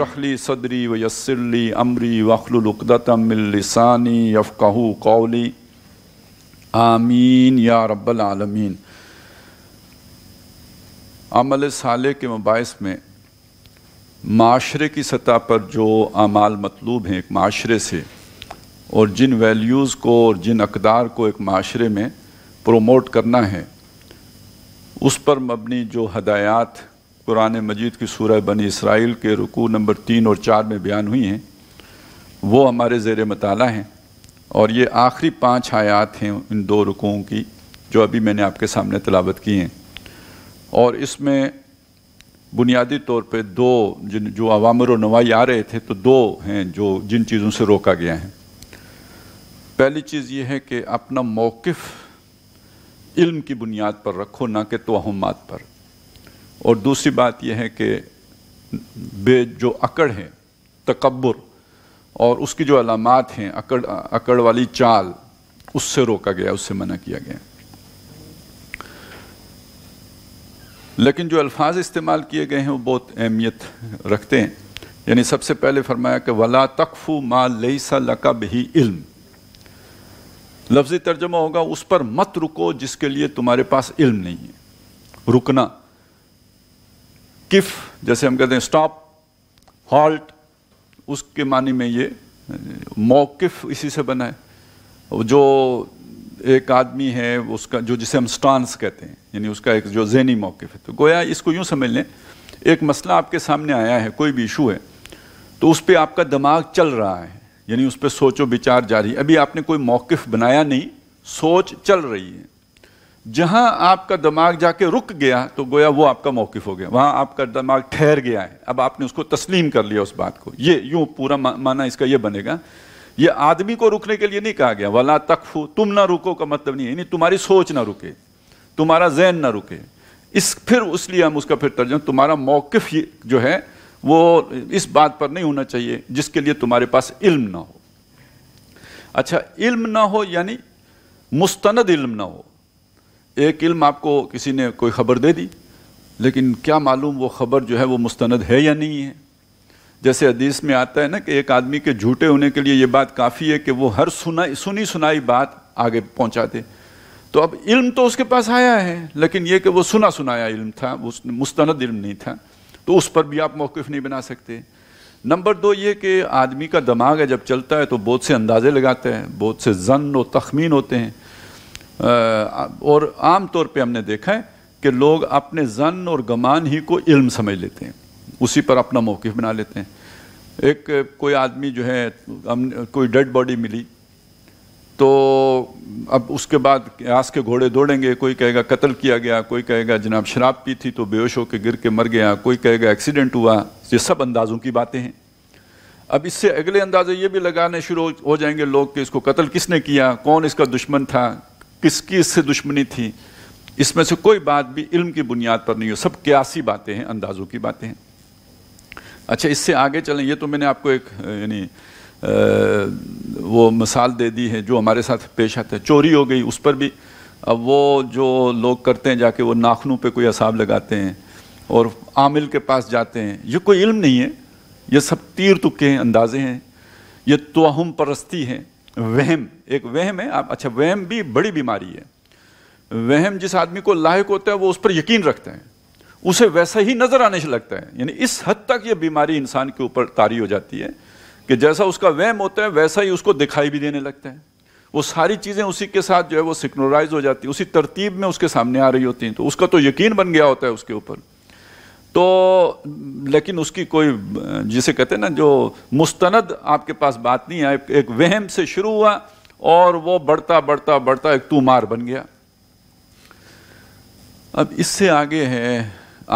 रबशरली सदरी व यसरली अमरी वखलुलदातमिलसानी यफ़ाह कौली आमीन या रब्बालमीन अमल साले के मबास में माशरे की सतह पर जो अमाल मतलूब हैं एक माशरे से और जिन वैल्यूज़ को और जिन अकदार को एक माशरे में प्रमोट करना है उस पर मबनी जो हदायत कुरान मजीद की सूरह बनी इसराइल के रुकू नंबर तीन और चार में बयान हुई हैं वो हमारे ज़ेर मताल हैं और ये आखिरी पाँच आयात हैं इन दो रुकुओं की जो अभी मैंने आपके सामने तलावत की हैं और इसमें बुनियादी तौर पे दो जिन जो अवामर नवाई आ रहे थे तो दो हैं जो जिन चीज़ों से रोका गया है पहली चीज़ ये है कि अपना मौक़ इल्म की बुनियाद पर रखो ना कि तोहमात पर और दूसरी बात यह है कि बे जो अकड़ है तकबर और उसकी जो अलामत हैं अकड़ अकड़ वाली चाल उससे रोका गया उससे मना किया गया लेकिन जो अल्फाज इस्तेमाल किए गए हैं वो बहुत अहमियत रखते हैं यानी सबसे पहले फरमाया कि वला तकफ़ू मा लईसा लका बही इल्म लफ्ज़ी तर्जमा होगा उस पर मत रुको जिसके लिए तुम्हारे पास इल्म नहीं है रुकना किफ जैसे हम कहते हैं स्टॉप हॉल्ट उसके मानी में ये मौकफ़ इसी से बना है जो एक आदमी है उसका जो जिसे हम स्टांस कहते हैं यानी उसका एक जो जहनी मौक़ है तो गोया इसको यूँ समझ लें एक मसला आपके सामने आया है कोई भी इशू है तो उस पर आपका दिमाग चल रहा है यानी उस पर सोचो विचार जारी अभी आपने कोई मौक़ बनाया नहीं सोच चल रही है जहां आपका दिमाग जाके रुक गया तो गोया वो आपका मौकफ हो गया वहां आपका दिमाग ठहर गया है अब आपने उसको तस्लीम कर लिया उस बात को ये यूं पूरा माना इसका ये बनेगा ये आदमी को रुकने के लिए नहीं कहा गया वला तकफू तुम ना रुको का मतलब नहीं है नहीं तुम्हारी सोच ना रुके तुम्हारा जहन ना रुके इस फिर लिए हम उसका फिर तर्जम तुम्हारा मौकफ जो है वो इस बात पर नहीं होना चाहिए जिसके लिए तुम्हारे पास इल्म ना हो अच्छा इल्म ना हो यानी मुस्तंद इल्म ना हो एक इल्म आपको किसी ने कोई ख़बर दे दी लेकिन क्या मालूम वो ख़बर जो है वो मुस्तंद है या नहीं है जैसे हदीस में आता है ना कि एक आदमी के झूठे होने के लिए ये बात काफ़ी है कि वो हर सुना सुनी सुनाई बात आगे पहुँचा दे तो अब इल्म तो उसके पास आया है लेकिन ये कि वो सुना सुनाया इल्म था वो मुस्तंद इल्म नहीं था तो उस पर भी आप मौकफ़ नहीं बना सकते नंबर दो ये कि आदमी का दिमाग है जब चलता है तो बहुत से अंदाज़े लगाते हैं बहुत से जन और तखमीन होते हैं और आम तौर पे हमने देखा है कि लोग अपने जन और गमान ही को इल्म समझ लेते हैं उसी पर अपना मौक़ बना लेते हैं एक कोई आदमी जो है हम कोई डेड बॉडी मिली तो अब उसके बाद आस के घोड़े दौड़ेंगे कोई कहेगा कत्ल किया गया कोई कहेगा जनाब शराब पी थी तो बेहोश होकर गिर के मर गया कोई कहेगा एक्सीडेंट हुआ ये सब अंदाज़ों की बातें हैं अब इससे अगले अंदाजे ये भी लगाने शुरू हो जाएंगे लोग कि इसको कत्ल किसने किया कौन इसका दुश्मन था किसकी इससे दुश्मनी थी इसमें से कोई बात भी इल्म की बुनियाद पर नहीं हो सब क्यासी बातें हैं अंदाजों की बातें हैं अच्छा इससे आगे चलें ये तो मैंने आपको एक यानी वो मिसाल दे दी है जो हमारे साथ पेश आते हैं चोरी हो गई उस पर भी अब वो जो लोग करते हैं जाके वो नाखनों पे कोई असाब लगाते हैं और आमिल के पास जाते हैं ये कोई इल्म नहीं है ये सब तीर तुक्के हैं अंदाजे हैं ये तोहम परस्ती हैं वहम एक वहम है आप अच्छा वहम भी बड़ी बीमारी है वहम जिस आदमी को लायक होता है वो उस पर यकीन रखते हैं उसे वैसा ही नज़र आने से लगता है यानी इस हद तक ये बीमारी इंसान के ऊपर तारी हो जाती है कि जैसा उसका वहम होता है वैसा ही उसको दिखाई भी देने लगता है वो सारी चीज़ें उसी के साथ जो है वो सिक्नोराइज हो जाती है उसी तरतीब में उसके सामने आ रही होती हैं तो उसका तो यकीन बन गया होता है उसके ऊपर तो लेकिन उसकी कोई जिसे कहते हैं ना जो मुस्तनद आपके पास बात नहीं है एक वहम से शुरू हुआ और वो बढ़ता बढ़ता बढ़ता एक तूमार बन गया अब इससे आगे है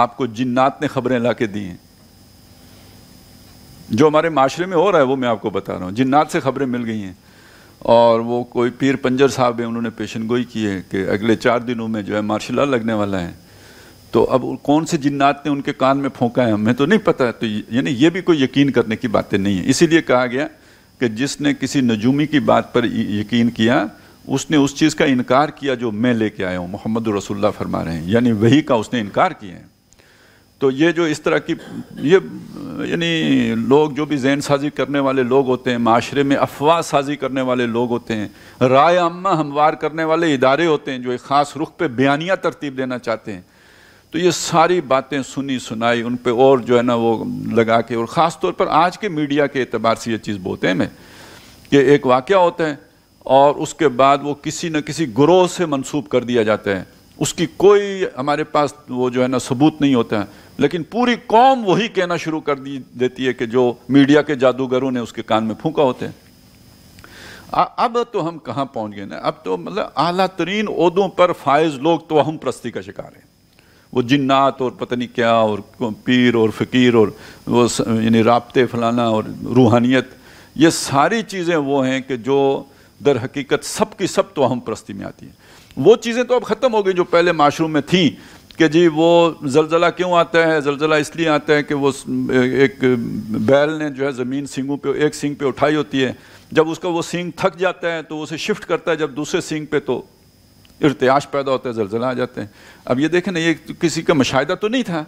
आपको जिन्नात ने खबरें ला के दी हैं जो हमारे माशरे में हो रहा है वो मैं आपको बता रहा हूँ जिन्नात से खबरें मिल गई हैं और वो कोई पीर पंजर साहब हैं उन्होंने पेशन गोई की है कि अगले चार दिनों में जो है मार्शल लगने वाला है तो अब कौन से जिन्नात ने उनके कान में फोंका है हमें तो नहीं पता तो यानी ये भी कोई यकीन करने की बातें नहीं है इसीलिए कहा गया कि जिसने किसी नजूमी की बात पर यकीन किया उसने उस चीज़ का इनकार किया जो मैं लेके आया हूँ मोहम्मद रसुल्ला फरमा रहे हैं यानी वही का उसने इनकार किए हैं तो ये जो इस तरह की ये यानी लोग जो भी जैन साजी करने वाले लोग होते हैं माशरे में अफवाह साजी करने वाले लोग होते हैं राय अम्मा हमवार करने वाले इदारे होते हैं जो एक ख़ास रुख पे बयानिया तरतीब देना चाहते हैं तो ये सारी बातें सुनी सुनाई उन पर और जो है ना वो लगा के और ख़ास तौर पर आज के मीडिया के अतबार से ये चीज़ बोलते हैं मैं कि एक वाक़ होता है और उसके बाद वो किसी न किसी ग्रोह से मनसूब कर दिया जाता है उसकी कोई हमारे पास वो जो है ना सबूत नहीं होता है लेकिन पूरी कौम वही कहना शुरू कर दी देती है कि जो मीडिया के जादूगरों ने उसके कान में फूका होते हैं अब तो हम कहाँ पहुँच गए ना अब तो मतलब अला तरीन उहदों पर फायज लोग तो हम प्रस्ती का शिकार हैं वो जिन्नात और पता नहीं क्या और पीर और फ़कीर और वो यानी रबते फलाना और रूहानियत ये सारी चीज़ें वो हैं कि जो दर हकीकत सब की सब तो हम परस्ती में आती हैं वो चीज़ें तो अब ख़त्म हो गई जो पहले माशरू में थी कि जी वो जलजला क्यों आता है जलजला इसलिए आता है कि वो एक बैल ने जो है ज़मीन सिंगों पे एक सिंग पे उठाई होती है जब उसका वो सिंग थक जाता है तो उसे शिफ्ट करता है जब दूसरे सींग पे तो इरतयाश पैदा होता है जलजिला आ जाते हैं अब ये देखें ना ये किसी का मुशाहिदा तो नहीं था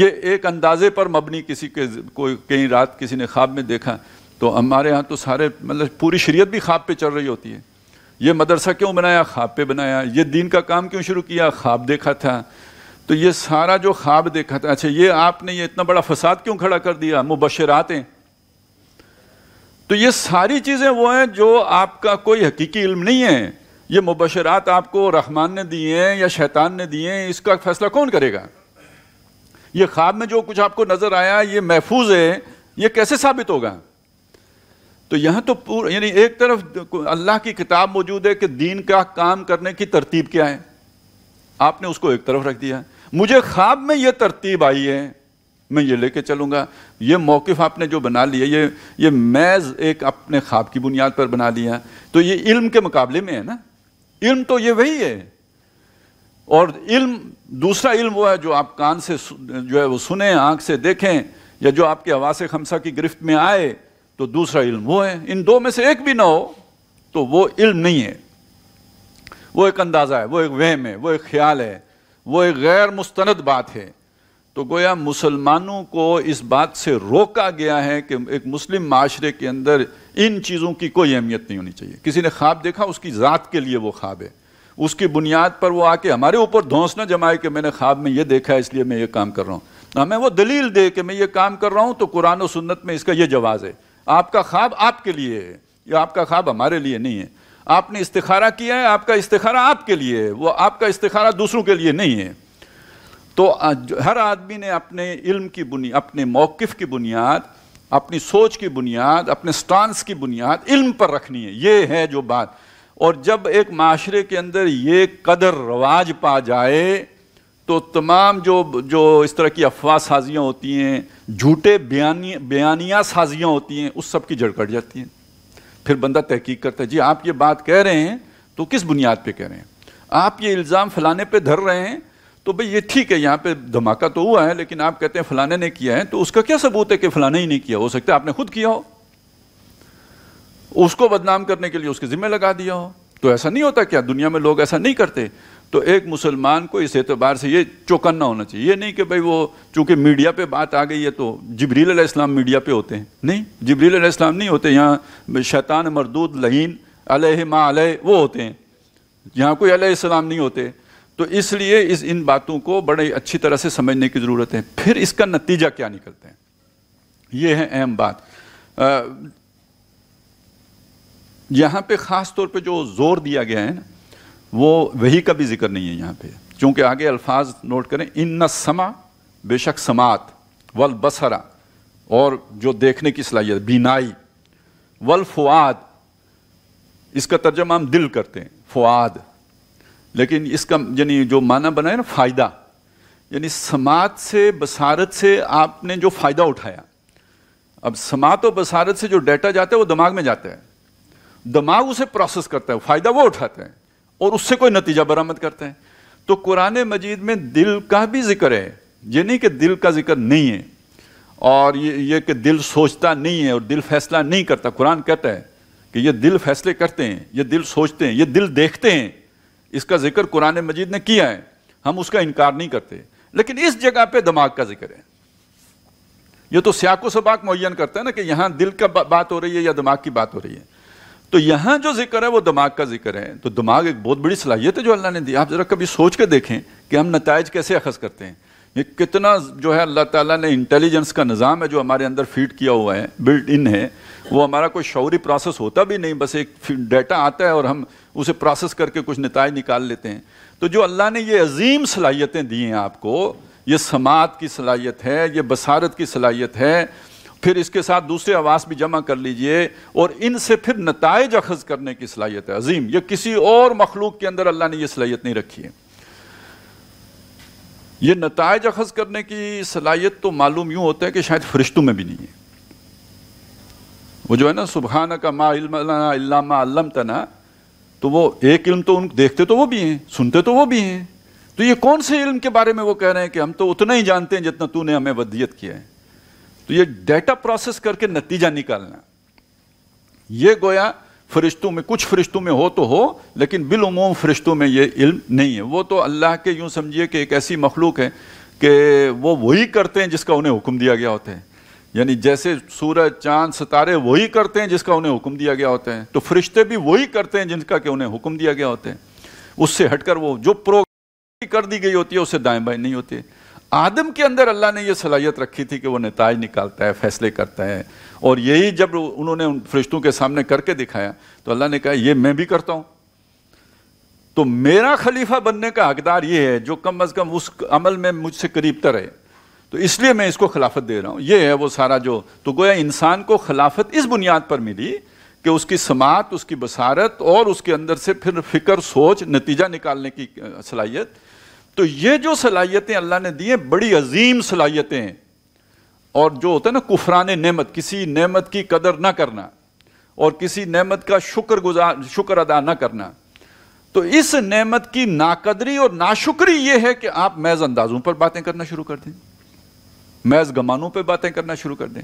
ये एक अंदाजे पर मबनी किसी के कोई कहीं रात किसी ने ख्वाब में देखा तो हमारे यहाँ तो सारे मतलब पूरी शरीयत भी ख्वाब पे चल रही होती है ये मदरसा क्यों बनाया ख्वाब पे बनाया ये दीन का काम क्यों शुरू किया ख्वाब देखा था तो ये सारा जो ख्वाब देखा था अच्छा ये आपने ये इतना बड़ा फसाद क्यों खड़ा कर दिया मुबशरातें तो ये सारी चीज़ें वो हैं जो आपका कोई हकीकी इल्म नहीं है ये मुबशरात आपको रहमान ने दिए हैं या शैतान ने दिए हैं इसका फैसला कौन करेगा ये ख्वाब में जो कुछ आपको नज़र आया ये महफूज है ये कैसे साबित होगा तो यहाँ तो पूरा यानी एक तरफ अल्लाह की किताब मौजूद है कि दीन का काम करने की तरतीब क्या है आपने उसको एक तरफ रख दिया मुझे ख्वाब में ये तरतीब आई है मैं ये लेके चलूंगा ये मौक़ आपने जो बना लिया ये ये मैज़ एक अपने ख्वाब की बुनियाद पर बना लिया तो ये इल्म के मुकाबले में है ना इल्म तो ये वही है और इल्म दूसरा इल्म वो है जो आप कान से जो है वो सुने आंख से देखें या जो आपके आवाज से खमसा की गिरफ्त में आए तो दूसरा इल्म वो है इन दो में से एक भी ना हो तो वो इल्म नहीं है वो एक अंदाज़ा है वो एक वहम है वो एक ख्याल है वो एक गैर मुस्तनद बात है तो गोया मुसलमानों को इस बात से रोका गया है कि एक मुस्लिम माशरे के अंदर इन चीज़ों की कोई अहमियत नहीं होनी चाहिए किसी ने ख्वाब देखा उसकी ज़ात के लिए वो ख्वाब है उसकी बुनियाद पर वो आके हमारे ऊपर धौंस ना जमाए कि मैंने ख्वाब में ये देखा है इसलिए मैं ये काम कर रहा हूँ तो हमें वो दलील दे कि मैं ये काम कर रहा हूँ तो कुरान और सुन्नत में इसका यह जवाज़ है आपका ख्वाब आपके लिए है या आपका ख्वाब हमारे लिए नहीं है आपने इस्तारा किया है आपका इस्तारा आपके लिए है वो आपका इस्तारा दूसरों के लिए नहीं है तो हर आदमी ने अपने इल्म की बुनियाद अपने मौक़ की बुनियाद अपनी सोच की बुनियाद अपने स्टांस की बुनियाद इल्म पर रखनी है ये है जो बात और जब एक माशरे के अंदर ये कदर रवाज पा जाए तो तमाम जो जो इस तरह की अफवाह साजियाँ होती हैं झूठे बयानी बयानिया साजियाँ होती हैं उस सब की जड़ कट जाती हैं फिर बंदा तहकीक करता है जी आप ये बात कह रहे हैं तो किस बुनियाद पे कह रहे हैं आप ये इल्ज़ाम फैलाने पे धर रहे हैं तो भाई ये ठीक है यहाँ पे धमाका तो हुआ है लेकिन आप कहते हैं फलाने ने किया है तो उसका क्या सबूत है कि फलाने ही नहीं किया हो सकता है आपने खुद किया हो उसको बदनाम करने के लिए उसके ज़िम्मे लगा दिया हो तो ऐसा नहीं होता क्या दुनिया में लोग ऐसा नहीं करते तो एक मुसलमान को इस एतबार से ये चौकन्ना होना चाहिए ये नहीं कि भाई वो चूँकि मीडिया पे बात आ गई है तो जबरील इस्लाम मीडिया पे होते हैं नहीं जबरील इस्लाम नहीं होते यहाँ शैतान मरदूद लहीन अलह मा अलह वो होते हैं यहाँ कोई अलह इस्लाम नहीं होते तो इसलिए इस इन बातों को बड़े अच्छी तरह से समझने की ज़रूरत है फिर इसका नतीजा क्या निकलते हैं ये है अहम बात यहां पे ख़ास तौर पे जो ज़ोर दिया गया है ना वो वही का भी जिक्र नहीं है यहाँ पे क्योंकि आगे अल्फाज नोट करें इन न समा बेशक समात वल बसरा और जो देखने की सलाहियत बीनाई वल फुआद इसका तर्जमा हम दिल करते हैं फुआद लेकिन इसका यानी जो माना है ना फ़ायदा यानी समाज से बसारत से आपने जो फ़ायदा उठाया अब समात और बसारत से जो डाटा जाता है वो दिमाग में जाता है दिमाग उसे प्रोसेस करता है फ़ायदा वो उठाते हैं और उससे कोई नतीजा बरामद करते हैं तो कुरान मजीद में दिल का भी जिक्र है ये नहीं कि दिल का जिक्र नहीं है और ये ये कि दिल सोचता नहीं है और दिल फैसला नहीं करता कुरान कहता है कि ये दिल फैसले करते हैं ये दिल सोचते हैं ये दिल देखते हैं इसका जिक्र कुरान मजीद ने किया है हम उसका इनकार नहीं करते लेकिन इस जगह पे दिमाग का जिक्र है ये तो सियाको सबाक मुन करता है ना कि यहां दिल का बा, बात हो रही है या दिमाग की बात हो रही है तो यहां जो जिक्र है वो दिमाग का जिक्र है तो दिमाग एक बहुत बड़ी सलाहियत है जो अल्लाह ने दी आप ज़रा कभी सोच के देखें कि हम नतज कैसे अखज़ करते हैं ये कितना जो है अल्लाह ताला ने इंटेलिजेंस का निज़ाम है जो हमारे अंदर फीड किया हुआ है बिल्ट इन है वो हमारा कोई शौरी प्रोसेस होता भी नहीं बस एक डाटा आता है और हम उसे प्रोसेस करके कुछ नतज निकाल लेते हैं तो जो अल्लाह ने ये अजीम सलाहियतें दी हैं आपको ये समात की सलाहियत है ये बसारत की सलाहियत है फिर इसके साथ दूसरे आवास भी जमा कर लीजिए और इनसे फिर नतज अखज़ करने की सलाहियत है अजीम ये किसी और मखलूक के अंदर अल्लाह ने यह सलाहियत नहीं रखी है ये नतज अखज़ करने की सलाहियत तो मालूम यूँ होता है कि शायद फरिश्तों में भी नहीं है वो जो है ना सुबहाना का मा इल्मा अल्लम तना तो वो एक इल्म तो उन देखते तो वो भी हैं सुनते तो वो भी हैं तो ये कौन से इल्म के बारे में वो कह रहे हैं कि हम तो उतना ही जानते हैं जितना तूने हमें वदियत किया है तो ये डेटा प्रोसेस करके नतीजा निकालना ये गोया फरिश्तों में कुछ फरिश्तों में हो तो हो लेकिन बिलूम फरिश्तों में ये इल्म नहीं है वो तो अल्लाह के यूँ समझिए कि एक ऐसी मखलूक है कि वो वही करते हैं जिसका उन्हें हुक्म दिया गया होता है यानी जैसे सूरज चांद सितारे वही करते हैं जिसका उन्हें हुक्म दिया गया होता है तो फरिश्ते भी वही करते हैं जिनका कि उन्हें हुक्म दिया गया होता है उससे हटकर वो जो प्रो कर दी गई होती है उससे दाएं बाएं नहीं होती आदम के अंदर अल्लाह ने यह सलाहियत रखी थी कि वो नतज निकालता है फैसले करता है और यही जब उन्होंने उन फरिश्तों के सामने करके दिखाया तो अल्लाह ने कहा ये मैं भी करता हूँ तो मेरा खलीफा बनने का हकदार ये है जो कम अज़ कम उस अमल में मुझसे करीब तर तो है तो इसलिए मैं इसको खिलाफत दे रहा हूँ ये है वो सारा जो तो गोया इंसान को खिलाफत इस बुनियाद पर मिली कि उसकी समात उसकी बसारत और उसके अंदर से फिर फिक्र सोच नतीजा निकालने की सलाहियत तो ये जो सलाहियतें अल्लाह ने दी हैं बड़ी अजीम सलाहियतें हैं और जो होता है ना कुफरान नेमत किसी नेमत की कदर ना करना और किसी नेमत का शुक्र गुजार शुक्र अदा ना करना तो इस नेमत की नाकदरी और नाशुक्री ये है कि आप मैज़ अंदाजों पर बातें करना शुरू कर दें महज गमानों पे बातें करना शुरू कर दें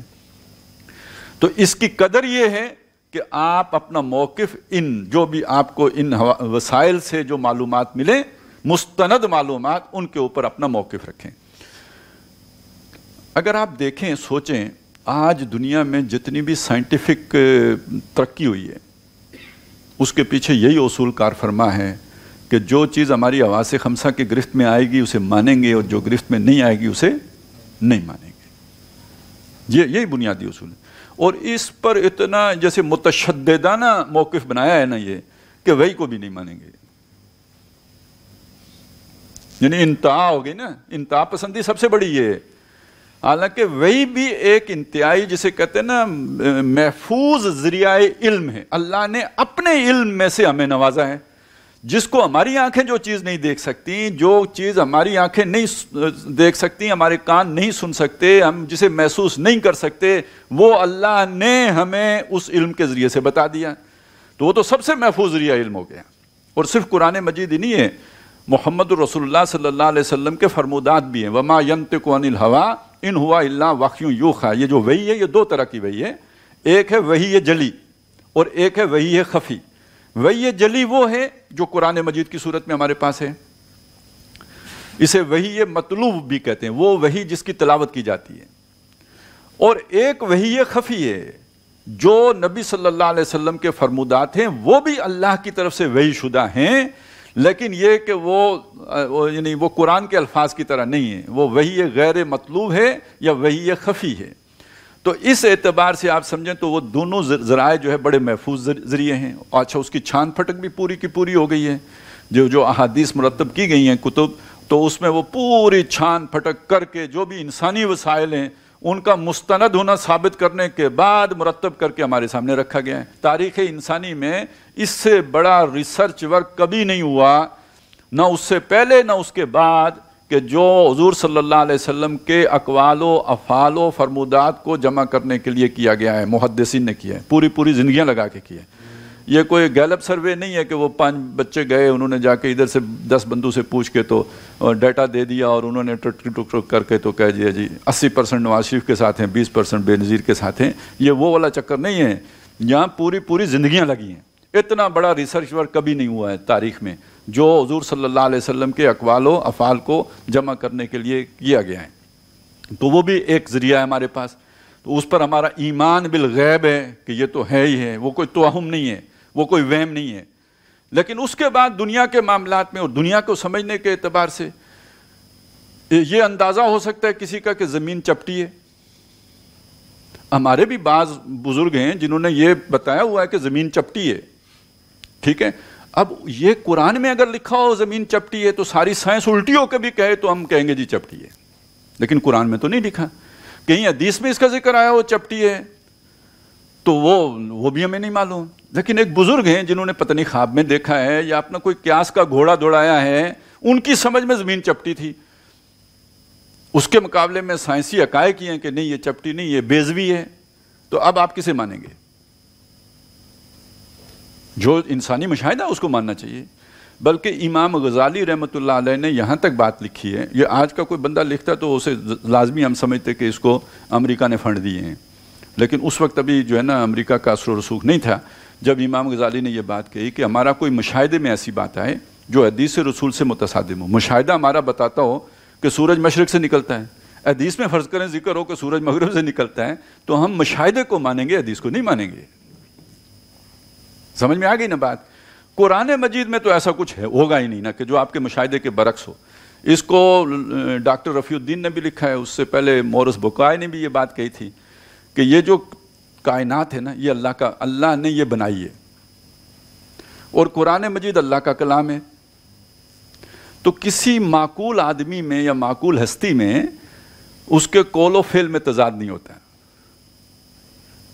तो इसकी कदर यह है कि आप अपना मौकफ़ इन जो भी आपको इन वसाइल से जो मालूम मिले मुस्तंद मालूम उनके ऊपर अपना मौकफ रखें अगर आप देखें सोचें आज दुनिया में जितनी भी साइंटिफिक तरक्की हुई है उसके पीछे यही असूल कार फरमा है कि जो चीज़ हमारी आवाज़ खमसा की गिरफ्त में आएगी उसे मानेंगे और जो गिरफ्त में नहीं आएगी उसे नहीं मानेंगे ये यही बुनियादी असूल है और इस पर इतना जैसे मुतशदाना मौकफ बनाया है ना ये कि वही को भी नहीं मानेंगे यानी इंतहा हो गई ना इंतहा पसंदी सबसे बड़ी ये हालांकि वही भी एक इंतहाई जिसे कहते हैं ना महफूज जरिया इल्म है अल्लाह ने अपने इल्म में से हमें नवाजा है जिसको हमारी आंखें जो चीज़ नहीं देख सकती जो चीज़ हमारी आंखें नहीं देख सकती हमारे कान नहीं सुन सकते हम जिसे महसूस नहीं कर सकते वो अल्लाह ने हमें उस इल्म के ज़रिए से बता दिया तो वो तो सबसे महफूज रिया इल्म हो गया और सिर्फ कुरान मजीद ही नहीं है मोहम्मद रसोल्ला सल्ला वसम के फरमोदात भी हैं वमा यंत अनिल हवा इन हुआ अल्ला वाक्यू यू खा ये जो वही है ये दो तरह की वही है एक है वही है जली और एक है वही है खफ़ी वही जली वो है जो कुरान मजीद की सूरत में हमारे पास है इसे वही ये मतलूब भी कहते हैं वो वही जिसकी तलावत की जाती है और एक वही ये खफी है जो नबी सल्लल्लाहु अलैहि वसल्लम के फरमुदात हैं वो भी अल्लाह की तरफ से वही शुदा हैं लेकिन ये कि वो, वो यानी वो कुरान के अल्फाज की तरह नहीं है वो वही गैर मतलूब है या वही खफी है तो इस एतबार से आप समझें तो वो दोनों ज़राए जो है बड़े महफूज ज़रिए हैं अच्छा उसकी छान फटक भी पूरी की पूरी हो गई है जो जो अहादीस मरतब की गई हैं कुतुब तो उसमें वो पूरी छान फटक करके जो भी इंसानी वसायल हैं उनका मुस्तंद होना साबित करने के बाद मुरतब करके हमारे सामने रखा गया है तारीख़ इंसानी में इससे बड़ा रिसर्च वर्क कभी नहीं हुआ ना उससे पहले ना उसके बाद कि जो हजूर सल्ला वम के अकवाल अफ़ाल फरमूदात को जमा करने के लिए किया गया है मुहदसिन ने किया है पूरी पूरी ज़िंदियाँ लगा के किए ये कोई गैलप सर्वे नहीं है कि वो पांच बच्चे गए उन्होंने जाके इधर से दस बंदू से पूछ के तो डाटा दे दिया और उन्होंने टुक टुक टुक करके तो कह दिया जी अस्सी परसेंट नवाज शरीफ के साथ हैं बीस परसेंट बेनज़ीर के साथ हैं ये वो वाला चक्कर नहीं है यहाँ पूरी पूरी ज़िंदियाँ लगी हैं इतना बड़ा रिसर्च वर्क कभी नहीं हुआ है तारीख में जो हजूर सल्ला वसम के अकवाल अफ़ाल को जमा करने के लिए किया गया है तो वो भी एक ज़रिया है हमारे पास तो उस पर हमारा ईमान बिल गैब है कि ये तो है ही है वो कोई तोहम नहीं है वो कोई वहम नहीं है लेकिन उसके बाद दुनिया के मामला में और दुनिया को समझने के अतबार से ये अंदाज़ा हो सकता है किसी का कि ज़मीन चपटी है हमारे भी बाज़ बुज़ुर्ग हैं जिन्होंने ये बताया हुआ है कि ज़मीन चपटी है ठीक है अब ये कुरान में अगर लिखा हो ज़मीन चपटी है तो सारी साइंस उल्टी होकर भी कहे तो हम कहेंगे जी चपटी है लेकिन कुरान में तो नहीं लिखा कहीं अदीस में इसका जिक्र आया वो चपटी है तो वो वो भी हमें नहीं मालूम लेकिन एक बुज़ुर्ग हैं जिन्होंने पत्नी खाब ख्वाब में देखा है या अपना कोई क्यास का घोड़ा दौड़ाया है उनकी समझ में ज़मीन चपटी थी उसके मुकाबले में साइंसी अकाए किए हैं कि नहीं ये चपटी नहीं ये बेजवी है तो अब आप किसे मानेंगे जो इंसानी मुशाह उसको मानना चाहिए बल्कि इमाम गजाली रहमत ने यहाँ तक बात लिखी है ये आज का कोई बंदा लिखता तो उसे लाजमी हम समझते कि इसको अमेरिका ने फ़ंड दिए हैं लेकिन उस वक्त अभी जो है ना अमेरिका का असर रसूख नहीं था जब इमाम गजाली ने यह बात कही कि हमारा कोई मुशाहे में ऐसी बात आए जो हदीस रसूल से मुतसादम हो मुशाह हमारा बताता हो कि सूरज मशरक़ से निकलता है हदीस में फ़र्ज़ करें जिक्र हो कि सूरज मगरब से निकलता है तो हम मुशाहे को मानेंगे हदीस को नहीं मानेंगे समझ में आ गई ना बात कुरान मजीद में तो ऐसा कुछ है होगा ही नहीं ना कि जो आपके मुशाहे के बरक्स हो इसको डॉक्टर रफ़ीउद्दीन ने भी लिखा है उससे पहले मोरस बुकाय ने भी ये बात कही थी कि ये जो कायनात है ना ये अल्लाह का अल्लाह ने ये बनाई है और कुरान मजीद अल्लाह का कलाम है तो किसी माकूल आदमी में या माकूल हस्ती में उसके कोलो फेल में तजाद नहीं होता है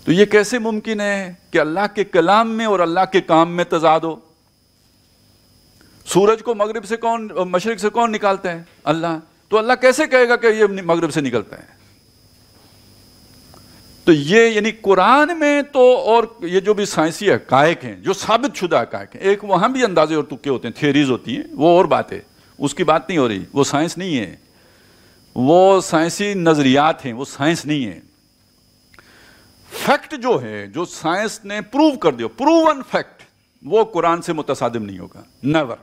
तो ये कैसे मुमकिन है कि अल्लाह के कलाम में और अल्लाह के काम में तजाद हो सूरज को मगरब से कौन मशरक से कौन निकालता है अल्लाह तो अल्लाह कैसे कहेगा कि ये मगरब से निकलता है तो ये यानी कुरान में तो और ये जो भी साइंसी हकायक हैं जो साबित शुदा हकायक हैं एक वहाँ भी अंदाजे और तुक्के होते हैं थियरीज होती हैं वो और बात है उसकी बात नहीं हो रही वो साइंस नहीं है वो साइंसी नज़रियात हैं वो साइंस नहीं है फैक्ट जो है जो साइंस ने प्रूव कर दिया प्रूवन फैक्ट वो कुरान से मुतसादिम नहीं होगा नेवर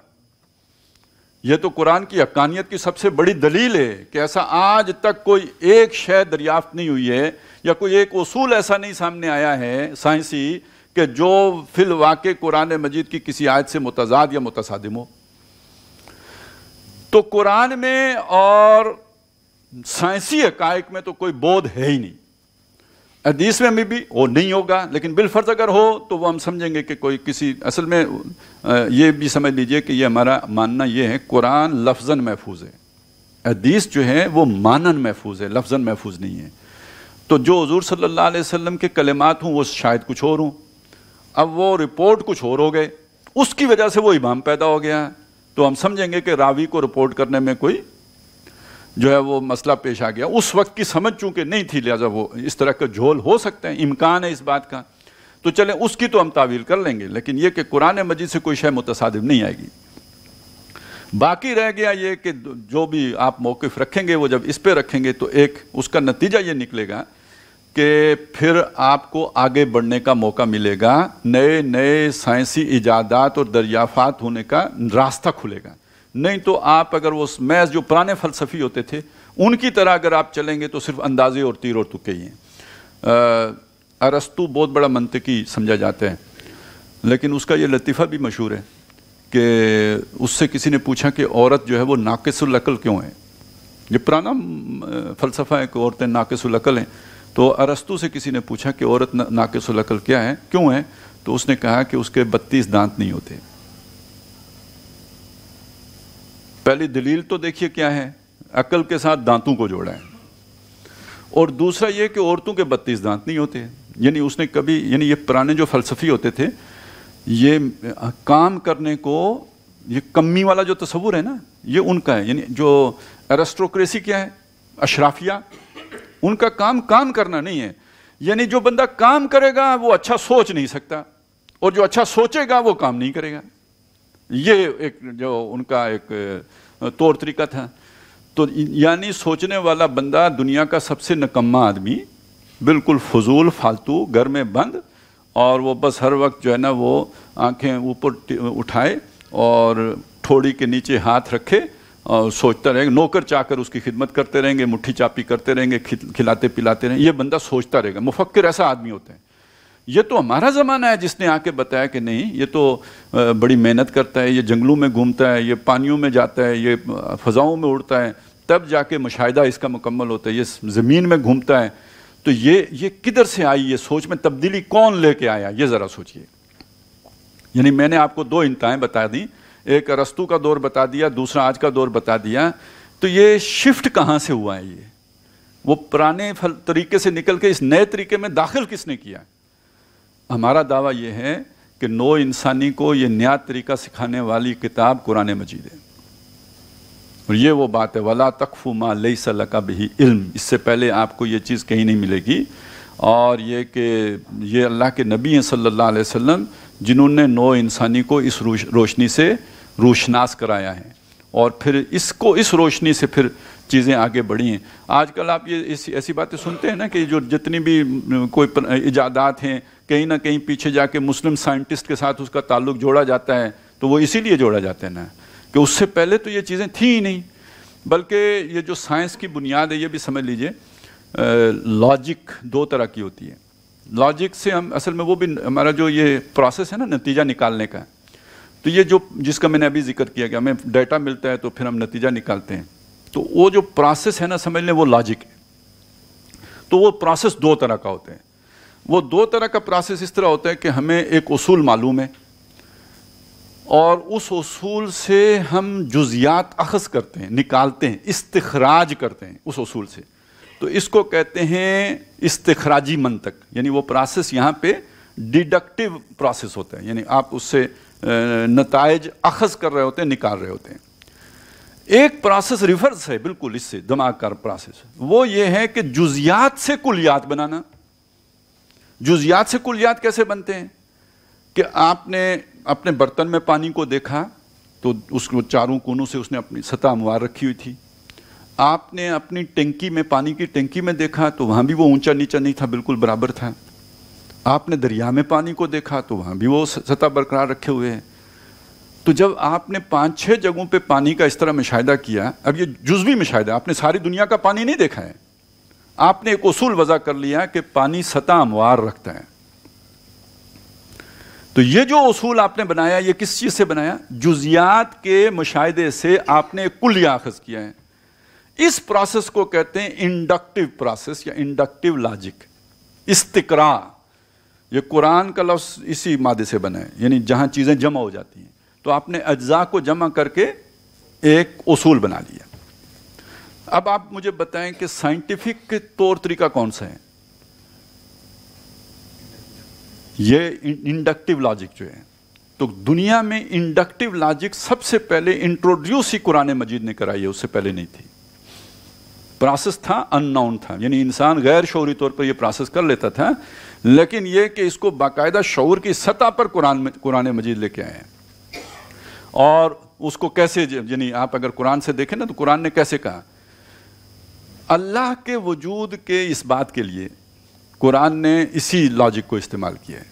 यह तो कुरान की हक्कानियत की सबसे बड़ी दलील है कि ऐसा आज तक कोई एक शय दरियाफ्त नहीं हुई है या कोई एक असूल ऐसा नहीं सामने आया है साइंसी कि जो फिल वाक़ कुरान मजीद की किसी आयत से मुतजाद या मुतसादिम हो तो कुरान में और साइंसी हकाइक में तो कोई बोध है ही नहीं हदीस में भी, भी वो नहीं होगा लेकिन बिलफर्ज अगर हो तो वो हम समझेंगे कि कोई किसी असल में ये भी समझ लीजिए कि ये हमारा मानना ये है कुरान लफजन महफूज है हदीस जो है वो मानन महफूज है लफजन महफूज नहीं है तो जो हजूर सल्ला वसम के कलेमात हों वो शायद कुछ और हों अब वो रिपोर्ट कुछ और हो गए उसकी वजह से वो इमाम पैदा हो गया तो हम समझेंगे कि रावी को रिपोर्ट करने में कोई जो है वो मसला पेश आ गया उस वक्त की समझ चूँकि नहीं थी लिहाजा वो इस तरह का झोल हो सकते हैं इम्कान है इस बात का तो चले उसकी तो हम तावील कर लेंगे लेकिन ये कि कुरान मजीद से कोई शय मुतसादिब नहीं आएगी बाकी रह गया ये कि जो भी आप मौकफ़ रखेंगे वो जब इस पर रखेंगे तो एक उसका नतीजा ये निकलेगा कि फिर आपको आगे बढ़ने का मौका मिलेगा नए नए साइंसी इजादात और दरियाफात होने का रास्ता खुलेगा नहीं तो आप अगर वो मैज जो पुराने फलसफी होते थे उनकी तरह अगर आप चलेंगे तो सिर्फ अंदाजे और तीर और तुके ही हैं अरस्तु बहुत बड़ा मनतकी समझा जाता है लेकिन उसका ये लतीफ़ा भी मशहूर है कि उससे किसी ने पूछा कि औरत जो है वो नाकसलकल क्यों है ये पुराना फ़लसफ़ा है कि औरतें नाकसलकल हैं तो अरस्तु से किसी ने पूछा कि औरत नाकसलकल क्या है क्यों है तो उसने कहा कि उसके बत्तीस दांत नहीं होते पहली दलील तो देखिए क्या है अकल के साथ दांतों को जोड़ा है और दूसरा ये कि औरतों के बत्तीस दांत नहीं होते यानी उसने कभी यानी ये पुराने जो फलसफी होते थे ये काम करने को ये कमी वाला जो तस्वूर है ना ये उनका है यानी जो एरेस्टोक्रेसी क्या है अशराफिया उनका काम काम करना नहीं है यानी जो बंदा काम करेगा वो अच्छा सोच नहीं सकता और जो अच्छा सोचेगा वो काम नहीं करेगा ये एक जो उनका एक तौर तरीका था तो यानी सोचने वाला बंदा दुनिया का सबसे नकम्मा आदमी बिल्कुल फजूल फालतू घर में बंद और वो बस हर वक्त जो है ना वो आंखें ऊपर उठाए और थोड़ी के नीचे हाथ रखे और सोचता रहेगा नौकर चाकर उसकी खिदमत करते रहेंगे मुट्ठी चापी करते रहेंगे खिलाते पिलाते रहेंगे ये बंदा सोचता रहेगा मुफक्र ऐसा आदमी होते हैं ये तो हमारा ज़माना है जिसने आके बताया कि नहीं ये तो बड़ी मेहनत करता है ये जंगलों में घूमता है ये पानियों में जाता है ये फ़जाओं में उड़ता है तब जाके मुशाहिदा इसका मुकम्मल होता है ये ज़मीन में घूमता है तो ये ये किधर से आई ये सोच में तब्दीली कौन लेके आया ये ज़रा सोचिए यानी मैंने आपको दो इंताएँ बता दी एक अरस्तु का दौर बता दिया दूसरा आज का दौर बता दिया तो ये शिफ्ट कहाँ से हुआ है ये वो पुराने फल तरीके से निकल के इस नए तरीके में दाखिल किसने किया है हमारा दावा यह है कि नो इंसानी को यह नया तरीका सिखाने वाली किताब कुरान मजीद है और ये वो बात है वला तकफू मा लई सलका बही इल्म इससे पहले आपको ये चीज़ कहीं नहीं मिलेगी और ये कि ये अल्लाह के नबी हैं सल्लल्लाहु अलैहि वसल्लम जिन्होंने नो इंसानी को इस रोशनी से रोशनास कराया है और फिर इसको इस रोशनी से फिर चीज़ें आगे बढ़ी हैं आजकल आप ये ऐसी ऐसी बातें सुनते हैं ना कि जो जितनी भी कोई इजादात हैं कहीं ना कहीं पीछे जाके मुस्लिम साइंटिस्ट के साथ उसका ताल्लुक जोड़ा जाता है तो वो इसीलिए जोड़ा जाता है ना कि उससे पहले तो ये चीज़ें थी ही नहीं बल्कि ये जो साइंस की बुनियाद है ये भी समझ लीजिए लॉजिक दो तरह की होती है लॉजिक से हम असल में वो भी हमारा जो ये प्रोसेस है ना नतीजा निकालने का तो ये जो जिसका मैंने अभी जिक्र किया कि हमें डाटा मिलता है तो फिर हम नतीजा निकालते हैं तो वो जो प्रोसेस है ना समझ लें वो लॉजिक है तो वो प्रोसेस दो तरह का होते हैं वो दो तरह का प्रोसेस इस तरह होता है कि हमें एक असूल मालूम है और उस असूल से हम जुजियात अखज़ करते हैं निकालते हैं इस्तराज करते हैं उस असूल से तो इसको कहते हैं मन तक यानी वो प्रोसेस यहाँ पे डिडक्टिव प्रोसेस होता है यानी आप उससे नतज अखज़ कर रहे होते हैं निकाल रहे होते हैं एक प्रोसेस रिवर्स है बिल्कुल इससे दिमाग का प्रोसेस वो ये है कि जुजियात से कुलियात बनाना जुजियात से कुलियात कैसे बनते हैं कि आपने अपने बर्तन में पानी को देखा तो उसको चारों कोनों से उसने अपनी सतह मुआर रखी हुई थी आपने अपनी टंकी में पानी की टंकी में देखा तो वहाँ भी वो ऊंचा नीचा नहीं था बिल्कुल बराबर था आपने दरिया में पानी को देखा तो वहाँ भी वो सतह बरकरार रखे हुए हैं तो जब आपने पाँच छः जगहों पे पानी का इस तरह मुशाह किया अब ये जुजवी मुशाह आपने सारी दुनिया का पानी नहीं देखा है आपने एक उसूल वजह कर लिया कि पानी सतह हमवार रखता है तो ये जो उसूल आपने बनाया ये किस चीज़ से बनाया जुजियात के मुशाहे से आपने कुल याखज किया है इस प्रोसेस को कहते हैं इंडक्टिव प्रोसेस या इंडक्टिव लॉजिक इस्तकरा ये कुरान का लफ्ज़ इसी मादे से बना है यानी जहां चीज़ें जमा हो जाती हैं तो आपने अज्जा को जमा करके एक उसूल बना लिया अब आप मुझे बताएं कि साइंटिफिक तौर तरीका कौन सा है ये इंडक्टिव लॉजिक जो है तो दुनिया में इंडक्टिव लॉजिक सबसे पहले इंट्रोड्यूस ही कुरान मजीद ने कराई है उससे पहले नहीं थी प्रोसेस था अननाउन था यानी इंसान गैर शौरी तौर पर यह प्रोसेस कर लेता था लेकिन यह कि इसको बाकायदा शौर की सतह पर कुरान कुरान मजीद लेके आए हैं और उसको कैसे यानी आप अगर कुरान से देखें ना तो कुरान ने कैसे कहा अल्लाह के वजूद के इस बात के लिए कुरान ने इसी लॉजिक को इस्तेमाल किया है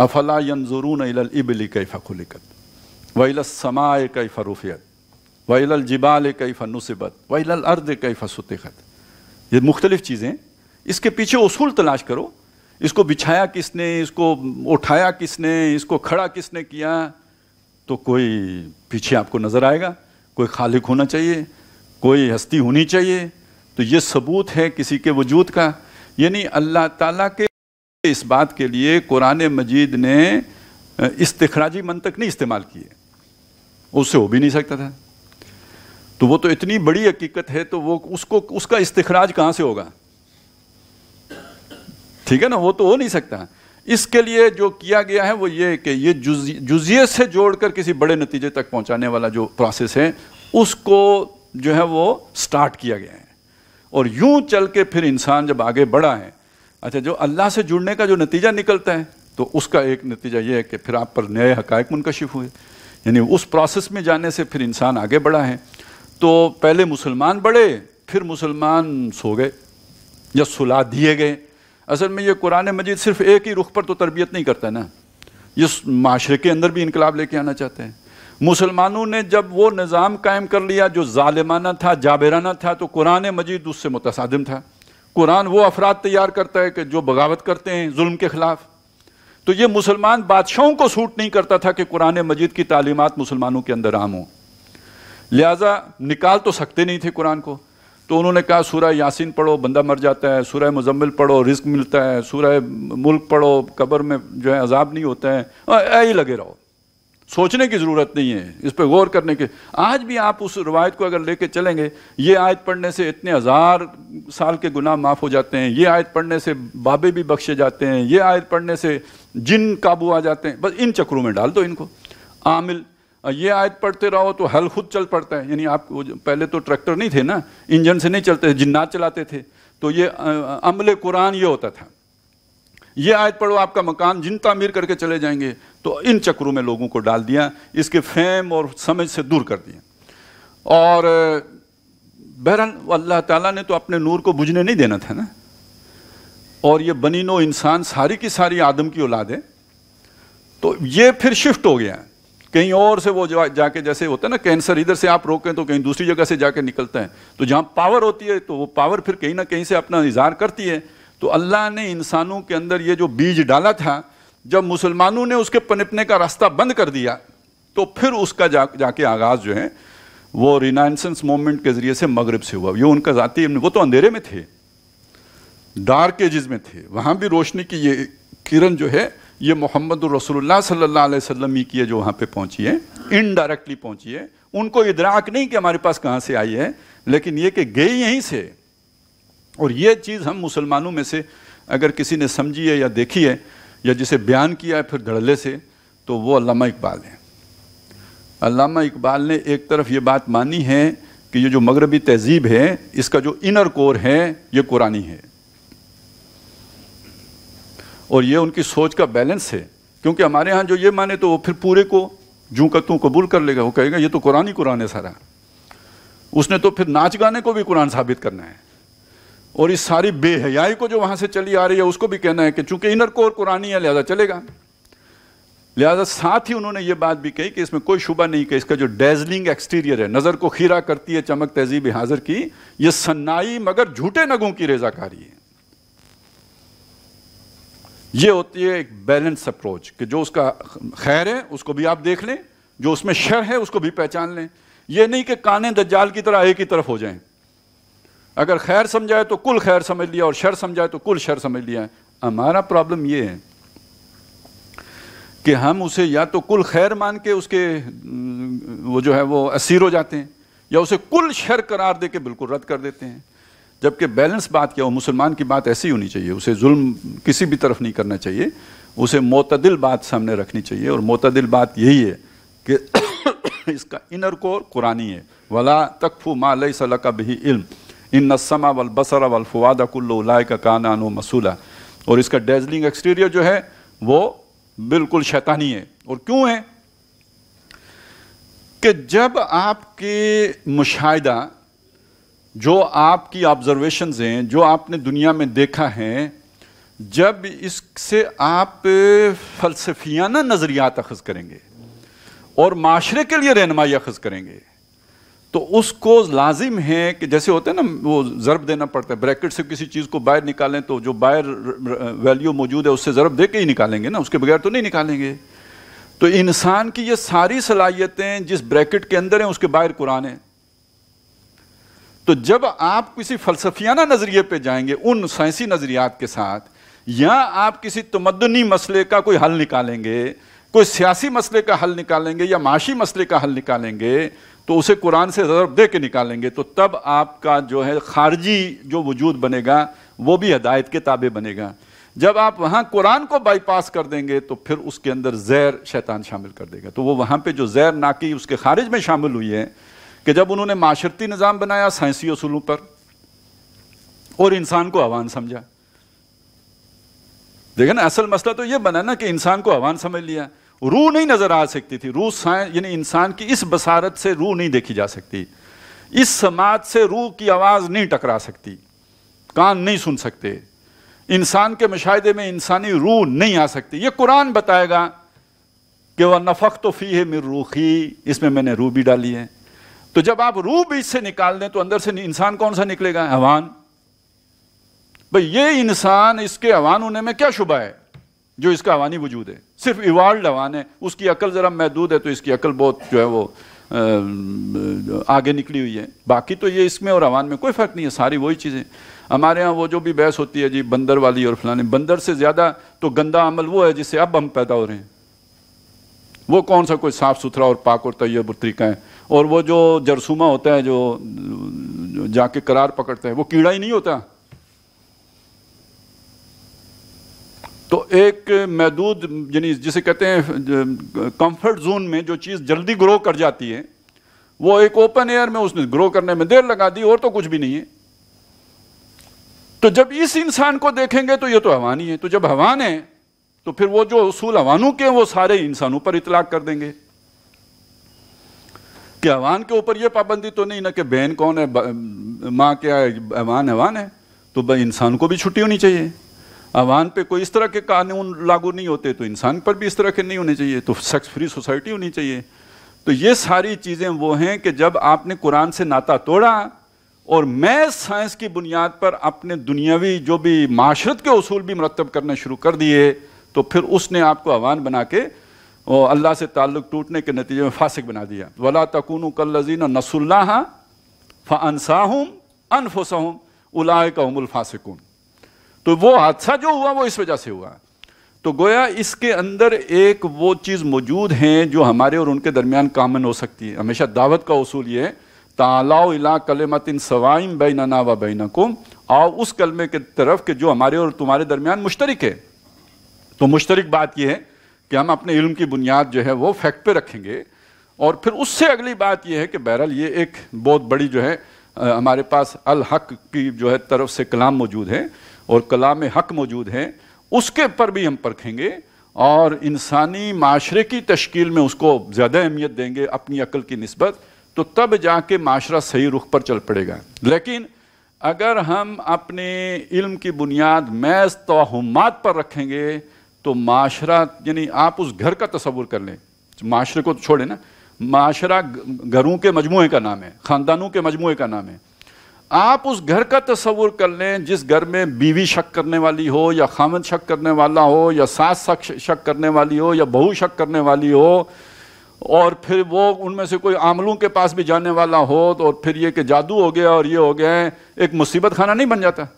अफला इलल इबली कई फ़ुलिकत वैल समाए कई फ़रूफ़ियत वैल जिबाल कई फ़नुसिबत वैल अर्द कई फ़सत ये मुख्तलिफ़ चीज़ें इसके पीछे उसूल तलाश करो इसको बिछाया किसने इसको उठाया किसने इसको खड़ा किसने किया तो कोई पीछे आपको नज़र आएगा कोई खालिक होना चाहिए कोई हस्ती होनी चाहिए तो ये सबूत है किसी के वजूद का यानी अल्लाह ताला के इस बात के लिए कुरान मजीद ने इस्तखराजी मंतक नहीं इस्तेमाल किए उससे हो भी नहीं सकता था तो वो तो इतनी बड़ी हकीकत है तो वो उसको उसका इस्तराज कहाँ से होगा ठीक है ना वो तो हो नहीं सकता इसके लिए जो किया गया है वो ये कि ये जुजिए से जोड़कर किसी बड़े नतीजे तक पहुंचाने वाला जो प्रोसेस है उसको जो है वो स्टार्ट किया गया है और यूं चल के फिर इंसान जब आगे बढ़ा है अच्छा जो अल्लाह से जुड़ने का जो नतीजा निकलता है तो उसका एक नतीजा ये है कि फिर आप पर नए हकायक मुनकशिफ हुए यानी उस प्रोसेस में जाने से फिर इंसान आगे बढ़ा है तो पहले मुसलमान बढ़े फिर मुसलमान सो गए या सुला दिए गए असल में ये कुरान मजीद सिर्फ एक ही रुख पर तो तरबियत नहीं करता ना ये माशरे के अंदर भी इनकलाब लेके आना चाहते हैं मुसलमानों ने जब वो निज़ाम कायम कर लिया जो ालिमाना था जाबराना था तो कुरान मजीद उससे मुतसादम था कुरान वो अफराद तैयार करता है कि जो बगावत करते हैं जुल्म के ख़िलाफ़ तो ये मुसलमान बादशाहों को सूट नहीं करता था कि कुरान मजीद की तालीमत मुसलमानों के अंदर आम हों लिहाजा निकाल तो सकते नहीं थे कुरान को तो उन्होंने कहा सूरह यासीन पढ़ो बंदा मर जाता है सूरह मुजम्मिल पढ़ो रिस्क मिलता है सूरह मुल्क पढ़ो कब्र में जो है अजाब नहीं होता है ऐ लगे रहो सोचने की ज़रूरत नहीं है इस पर गौर करने की आज भी आप उस रवायत को अगर लेके चलेंगे ये आयत पढ़ने से इतने हज़ार साल के गुनाह माफ़ हो जाते हैं ये आयत पढ़ने से बाबे भी बख्शे जाते हैं ये आयत पढ़ने से जिन काबू आ जाते हैं बस इन चक्रों में डाल दो इनको आमिल ये आयत पढ़ते रहो तो हल खुद चल पड़ता है यानी आप पहले तो ट्रैक्टर नहीं थे ना इंजन से नहीं चलते थे जिन्नात चलाते थे तो ये अमल कुरान ये होता था ये आयत पढ़ो आपका मकान जिन तामीर करके चले जाएंगे तो इन चक्रों में लोगों को डाल दिया इसके फेम और समझ से दूर कर दिया और बहरहाल अल्लाह ताला ने तो अपने नूर को बुझने नहीं देना था ना और ये बनी नो इंसान सारी की सारी आदम की औलाद है तो ये फिर शिफ्ट हो गया है कहीं और से वो जाके जैसे होता है ना कैंसर इधर से आप रोकें तो कहीं दूसरी जगह से जाके निकलता है तो जहाँ पावर होती है तो वो पावर फिर कहीं ना कहीं से अपना इजहार करती है तो अल्लाह ने इंसानों के अंदर ये जो बीज डाला था जब मुसलमानों ने उसके पनपने का रास्ता बंद कर दिया तो फिर उसका जा जाके आगाज़ जो है वो रिनाइंसेंस मोमेंट के ज़रिए से मगरब से हुआ ये उनका ज़ाती वो तो अंधेरे में थे डार्क एजेस में थे वहाँ भी रोशनी की ये किरण जो है ये मोहम्मद रसोल्ला सल्ला वसम ही की है जो वहाँ पे पहुँची है इनडायरेक्टली पहुँची है उनको इधराक नहीं कि हमारे पास कहाँ से आई है लेकिन ये कि गई यहीं से और ये चीज़ हम मुसलमानों में से अगर किसी ने समझी है या देखी है या जिसे बयान किया है फिर धड़ले से तो वो अलामा इकबाल हैं अलामा इकबाल ने एक तरफ ये बात मानी है कि ये जो मगरबी तहजीब है इसका जो इनर कोर है ये कुरानी है और ये उनकी सोच का बैलेंस है क्योंकि हमारे यहाँ जो ये माने तो वो फिर पूरे को जू का तू कबूल कर लेगा वो कहेगा ये तो कुरान ही कुरान है सारा उसने तो फिर नाच गाने को भी कुरान साबित करना है और इस सारी बेहयाई को जो वहाँ से चली आ रही है उसको भी कहना है कि चूंकि इनर कोर कुरानी है लिहाजा चलेगा लिहाजा साथ ही उन्होंने ये बात भी कही कि इसमें कोई शुबा नहीं कि इसका जो डेजलिंग एक्सटीरियर है नज़र को खीरा करती है चमक तहजीब हाजिर की ये सन्नाई मगर झूठे नगों की रेजाकारी है ये होती है एक बैलेंस अप्रोच कि जो उसका खैर है उसको भी आप देख लें जो उसमें शर है उसको भी पहचान लें ये नहीं कि काने दज्जाल की तरह एक ही तरफ हो जाएं अगर खैर समझाए तो कुल खैर समझ लिया और शर समझाए तो कुल शर समझ लिया हमारा प्रॉब्लम ये है कि हम उसे या तो कुल खैर मान के उसके वो जो है वो असीर हो जाते हैं या उसे कुल शर करार दे के बिल्कुल रद्द कर देते हैं जबकि बैलेंस बात क्या हो मुसलमान की बात ऐसी होनी चाहिए उसे जुल्म किसी भी तरफ नहीं करना चाहिए उसे मतदिल बात सामने रखनी चाहिए और मतदिल बात यही है कि इसका इनर कोर कुरानी है वला तकफू मालई सला का बही इल्म इन नस्मा वल बसरा वल फवादा कुल्लाय का काना नो मसूला और इसका डेजलिंग एक्सटीरियर जो है वो बिल्कुल शैतानी है और क्यों है कि जब आपके मुशाह जो आपकी ऑब्जर्वेशन हैं जो आपने दुनिया में देखा है जब इससे आप फलसफियाना नज़रियात अखज़ करेंगे और माशरे के लिए रहनमाई अखज़ करेंगे तो उसको लाजिम है कि जैसे होते हैं ना वो ज़रब देना पड़ता है ब्रैकेट से किसी चीज़ को बाहर निकालें तो जो बाहर वैल्यू मौजूद है उससे ज़रब दे के ही निकालेंगे ना उसके बगैर तो नहीं निकालेंगे तो इंसान की ये सारी सलाहियतें जिस ब्रैकेट के अंदर हैं उसके बाहर कुरान है तो जब आप किसी फलसफियाना नज़रिए पे जाएंगे उन साइंसी नज़रियात के साथ या आप किसी तमदनी मसले का कोई हल निकालेंगे कोई सियासी मसले का हल निकालेंगे या माशी मसले का हल निकालेंगे तो उसे कुरान से ज़रब दे के निकालेंगे तो तब आपका जो है खारजी जो वजूद बनेगा वो भी हदायत के ताबे बनेगा जब आप वहाँ कुरान को बाईपास कर देंगे तो फिर उसके अंदर जैर शैतान शामिल कर देगा तो वो वहाँ पे जो जैर नाकि उसके खारिज में शामिल हुई है कि जब उन्होंने माशरती निज़ाम बनाया साइंसी असूलों पर और इंसान को आवान समझा देखे ना असल मसला तो यह बना ना कि इंसान को आवान समझ लिया रूह नहीं नज़र आ सकती थी रूह साइंस यानी इंसान की इस बसारत से रूह नहीं देखी जा सकती इस समाज से रूह की आवाज़ नहीं टकरा सकती कान नहीं सुन सकते इंसान के मुशाहदे में इंसानी रूह नहीं आ सकती ये कुरान बताएगा कि वह नफक तो फ़ी है मेरी रूखी इसमें मैंने रूह भी डाली है तो जब आप रू बीज से निकाल दें तो अंदर से इंसान कौन सा निकलेगा हवान भाई ये इंसान इसके हवान होने में क्या शुभ है जो इसका हवानी वजूद है सिर्फ इवाल्ड हवान है उसकी अकल ज़रा महदूद है तो इसकी अकल बहुत जो है वो आगे निकली हुई है बाकी तो ये इसमें और हवान में कोई फ़र्क नहीं है सारी वही चीज़ें हमारे यहाँ वो जो भी बहस होती है जी बंदर वाली और फलाने बंदर से ज़्यादा तो गंदा अमल वो है जिससे अब हम पैदा हो रहे हैं वो कौन सा कोई साफ़ सुथरा और पाक और तैयब तरीका है और वो जो जरसूमा होता है जो जाके करार पकड़ता है वो कीड़ा ही नहीं होता तो एक महदूद यानी जिसे कहते हैं कंफर्ट जोन में जो चीज़ जल्दी ग्रो कर जाती है वो एक ओपन एयर में उसने ग्रो करने में देर लगा दी और तो कुछ भी नहीं है तो जब इस इंसान को देखेंगे तो ये तो हवानी है तो जब हवान है तो फिर वो जो असूल हवानों के वो सारे इंसानों पर इतलाक कर देंगे कि अवान के ऊपर ये पाबंदी तो नहीं ना कि बहन कौन है माँ क्या है अवान अवान है तो इंसान को भी छुट्टी होनी चाहिए अवान पे कोई इस तरह के कानून लागू नहीं होते तो इंसान पर भी इस तरह के नहीं होने चाहिए तो सेक्स फ्री सोसाइटी होनी चाहिए तो ये सारी चीज़ें वो हैं कि जब आपने कुरान से नाता तोड़ा और मैं साइंस की बुनियाद पर अपने दुनियावी जो भी माशरत के असूल भी मरतब करने शुरू कर दिए तो फिर उसने आपको अवान बना के वो अल्लाह से ताल्लुक़ टूटने के नतीजे में फासिक बना दिया वला तकुन कल्लजीन नसल्ला फ़नसाहम अनफसहम उलाय कामुलफासिकून तो वो हादसा जो हुआ वो इस वजह से हुआ तो गोया इसके अंदर एक वो चीज़ मौजूद हैं जो हमारे और उनके दरमियान कामन हो सकती है हमेशा दावत का असूल ये तालाओ इला कलमतिन सवाइम बैनना व बैनकुम आओ उस कलमे के तरफ के जो हमारे और तुम्हारे दरमियान मुश्तरक है तो मुश्तरक बात यह है कि हम अपने इल्म की बुनियाद जो है वो फैक्ट पे रखेंगे और फिर उससे अगली बात यह है कि बहरहाल ये एक बहुत बड़ी जो है हमारे पास अल हक की जो है तरफ से कलाम मौजूद है और कलाम हक मौजूद है उसके पर भी हम परखेंगे और इंसानी माशरे की तश्कील में उसको ज़्यादा अहमियत देंगे अपनी अकल की नस्बत तो तब जाके माशरा सही रुख पर चल पड़ेगा लेकिन अगर हम अपने इल्म की बुनियाद मैज तोहमात पर रखेंगे तो माशरा यानी आप उस घर का तस्वुर कर लें माशरे को तो छोड़े ना माशरा घरों के मजमू का नाम है ख़ानदानों के मजमू का नाम है आप उस घर का तस्वुर कर लें जिस घर में बीवी शक करने वाली हो या खामन शक करने वाला हो या सास शक करने वाली हो या बहू शक करने वाली हो और फिर वो उनमें से कोई आमलों के पास भी जाने वाला हो तो और फिर ये कि जादू हो गया और ये हो गया एक मुसीबत खाना नहीं बन जाता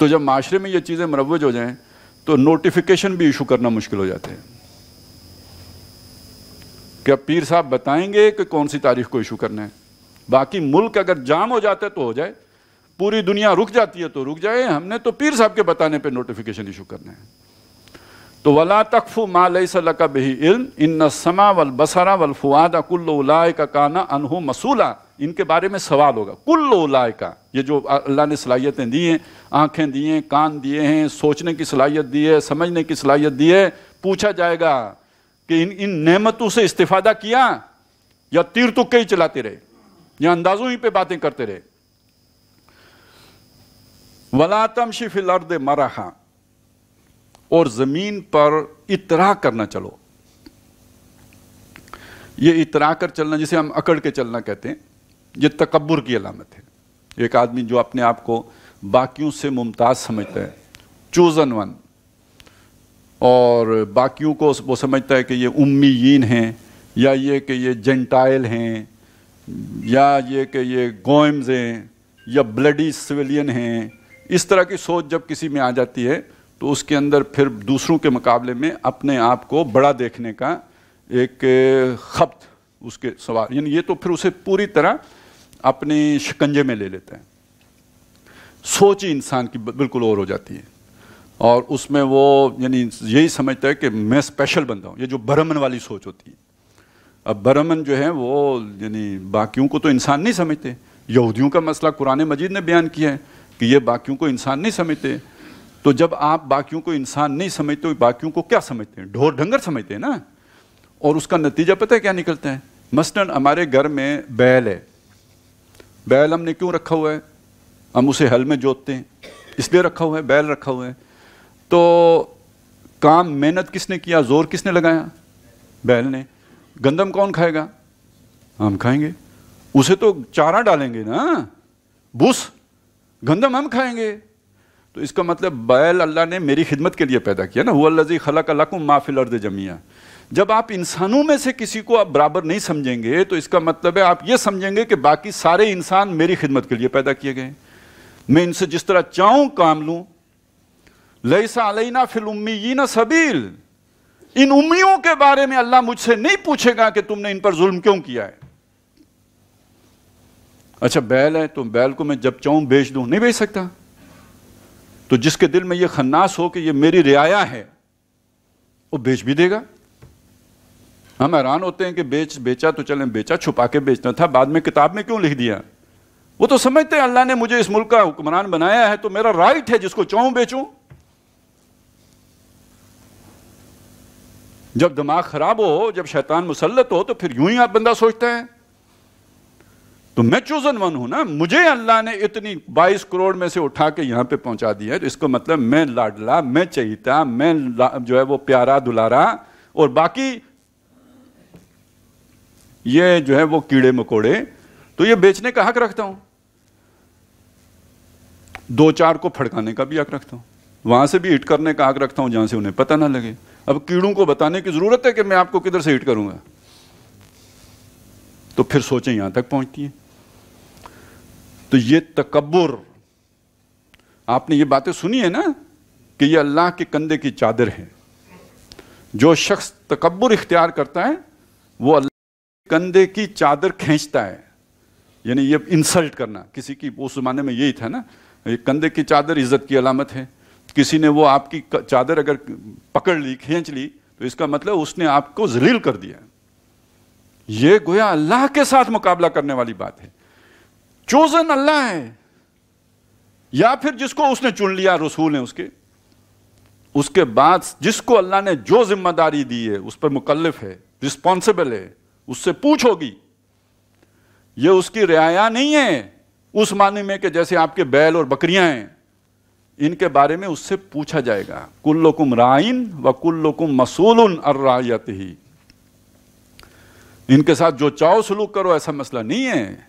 तो जब माशरे में ये चीज़ें मरवज हो जाएं तो नोटिफिकेशन भी इशू करना मुश्किल हो जाते हैं क्या पीर साहब बताएंगे कि कौन सी तारीख को इशू करना है बाकी मुल्क अगर जाम हो जाता है तो हो जाए पूरी दुनिया रुक जाती है तो रुक जाए हमने तो पीर साहब के बताने पे नोटिफिकेशन इशू करना है तो वला तकफ़ु मालई का बही इल्म इन समा वल बसरा वल फुआदा कुल्ला का काना अनहु मसूला इनके बारे में सवाल होगा कुल उलाय का ये जो अल्लाह ने सलाहियतें दी हैं आंखें दी हैं कान दिए हैं सोचने की सलाहियत दी है समझने की सलाहियत दी है पूछा जाएगा कि इन इन नेमतों से इस्तीफादा किया या तीर तुक्के तो ही चलाते रहे या अंदाजों ही पे बातें करते रहे वलातम शिफिल अर्द मराहा और ज़मीन पर इतरा करना चलो ये इतरा कर चलना जिसे हम अकड़ के चलना कहते हैं ये तकबर की अलामत है एक आदमी जो अपने आप को बाकियों से मुमताज़ समझता है चोज़न वन और बाकियों को वो समझता है कि ये उम्मीन हैं या ये कि ये जेंटाइल हैं या ये कि ये गोइम्स हैं या ब्लडी सिविलियन हैं इस तरह की सोच जब किसी में आ जाती है तो उसके अंदर फिर दूसरों के मुकाबले में अपने आप को बड़ा देखने का एक खपत उसके सवाल यानी ये तो फिर उसे पूरी तरह अपने शिकंजे में ले लेते हैं सोच ही इंसान की बिल्कुल और हो जाती है और उसमें वो यानी यही समझता है कि मैं स्पेशल बंदा हूँ ये जो ब्रह्मन वाली सोच होती है अब ब्रह्मन जो है वो यानी बाकियों को तो इंसान नहीं समझते यहूदियों का मसला कुरान मजीद ने बयान किया है कि ये बाकियों को इंसान नहीं समझते तो जब आप बाकियों को इंसान नहीं समझते हो बाकियों को क्या समझते हैं ढोर ढंगर समझते हैं ना और उसका नतीजा पता है क्या निकलता है मसलन हमारे घर में बैल है बैल हमने क्यों रखा हुआ है हम उसे हल में जोतते हैं इसलिए रखा हुआ है बैल रखा हुआ है तो काम मेहनत किसने किया जोर किसने लगाया बैल ने गंदम कौन खाएगा हम खाएंगे उसे तो चारा डालेंगे ना बुस गंदम हम खाएंगे तो इसका मतलब बैल अल्लाह ने मेरी खिदमत के लिए पैदा किया ना हुआ खला को माफिल अर्द जमिया जब आप इंसानों में से किसी को आप बराबर नहीं समझेंगे तो इसका मतलब है आप ये समझेंगे कि बाकी सारे इंसान मेरी खिदमत के लिए पैदा किए गए मैं इनसे जिस तरह चाहूं काम लूं लईसा अलैना फिल उम्मी ना सबील इन उम्मियों के बारे में अल्लाह मुझसे नहीं पूछेगा कि तुमने इन पर जुल्म क्यों किया है अच्छा बैल है तो बैल को मैं जब चाहूं बेच दूं नहीं बेच सकता तो जिसके दिल में यह खन्नास हो कि यह मेरी रियाया है वो बेच भी देगा हम हैरान होते हैं कि बेच बेचा तो चलें बेचा छुपा के बेचना था बाद में किताब में क्यों लिख दिया वो तो समझते हैं अल्लाह ने मुझे इस मुल्क का हुक्मरान बनाया है तो मेरा राइट है जिसको चाहूं बेचूं जब दिमाग खराब हो जब शैतान मुसलत हो तो फिर यूं ही आप बंदा सोचते हैं तो मैं चूजन वन हूं ना मुझे अल्लाह ने इतनी 22 करोड़ में से उठा के यहां पे पहुंचा दिया है तो इसको मतलब मैं लाडला मैं चहिता मैं जो है वो प्यारा दुलारा और बाकी ये जो है वो कीड़े मकोड़े तो ये बेचने का हक रखता हूं दो चार को फड़काने का भी हक रखता हूं वहां से भी हिट करने का हक रखता हूं जहां से उन्हें पता ना लगे अब कीड़ों को बताने की जरूरत है कि मैं आपको किधर से हिट करूंगा तो फिर सोचें यहां तक पहुंचती है तो ये तकबर आपने ये बातें सुनी है ना कि ये अल्लाह के कंधे की चादर है जो शख्स तकबर इख्तियार करता है वो अल्लाह कंधे की चादर खींचता है यानी ये इंसल्ट करना किसी की उस जमाने में यही था ना ये कंधे की चादर इज्जत की अलामत है किसी ने वो आपकी चादर अगर पकड़ ली खींच ली तो इसका मतलब उसने आपको जलील कर दिया ये गोया अल्लाह के साथ मुकाबला करने वाली बात है चोजन अल्लाह है या फिर जिसको उसने चुन लिया रसूल है उसके उसके बाद जिसको अल्लाह ने जो जिम्मेदारी दी है उस पर मुकलफ है रिस्पॉन्सिबल है उससे पूछोगी यह उसकी रियाया नहीं है उस माने में कि जैसे आपके बैल और बकरियां हैं इनके बारे में उससे पूछा जाएगा कुल्लुकुम राइन व कुल्लुकुम मसूल अर्रायत ही इनके साथ जो चाहो सलूक करो ऐसा मसला नहीं है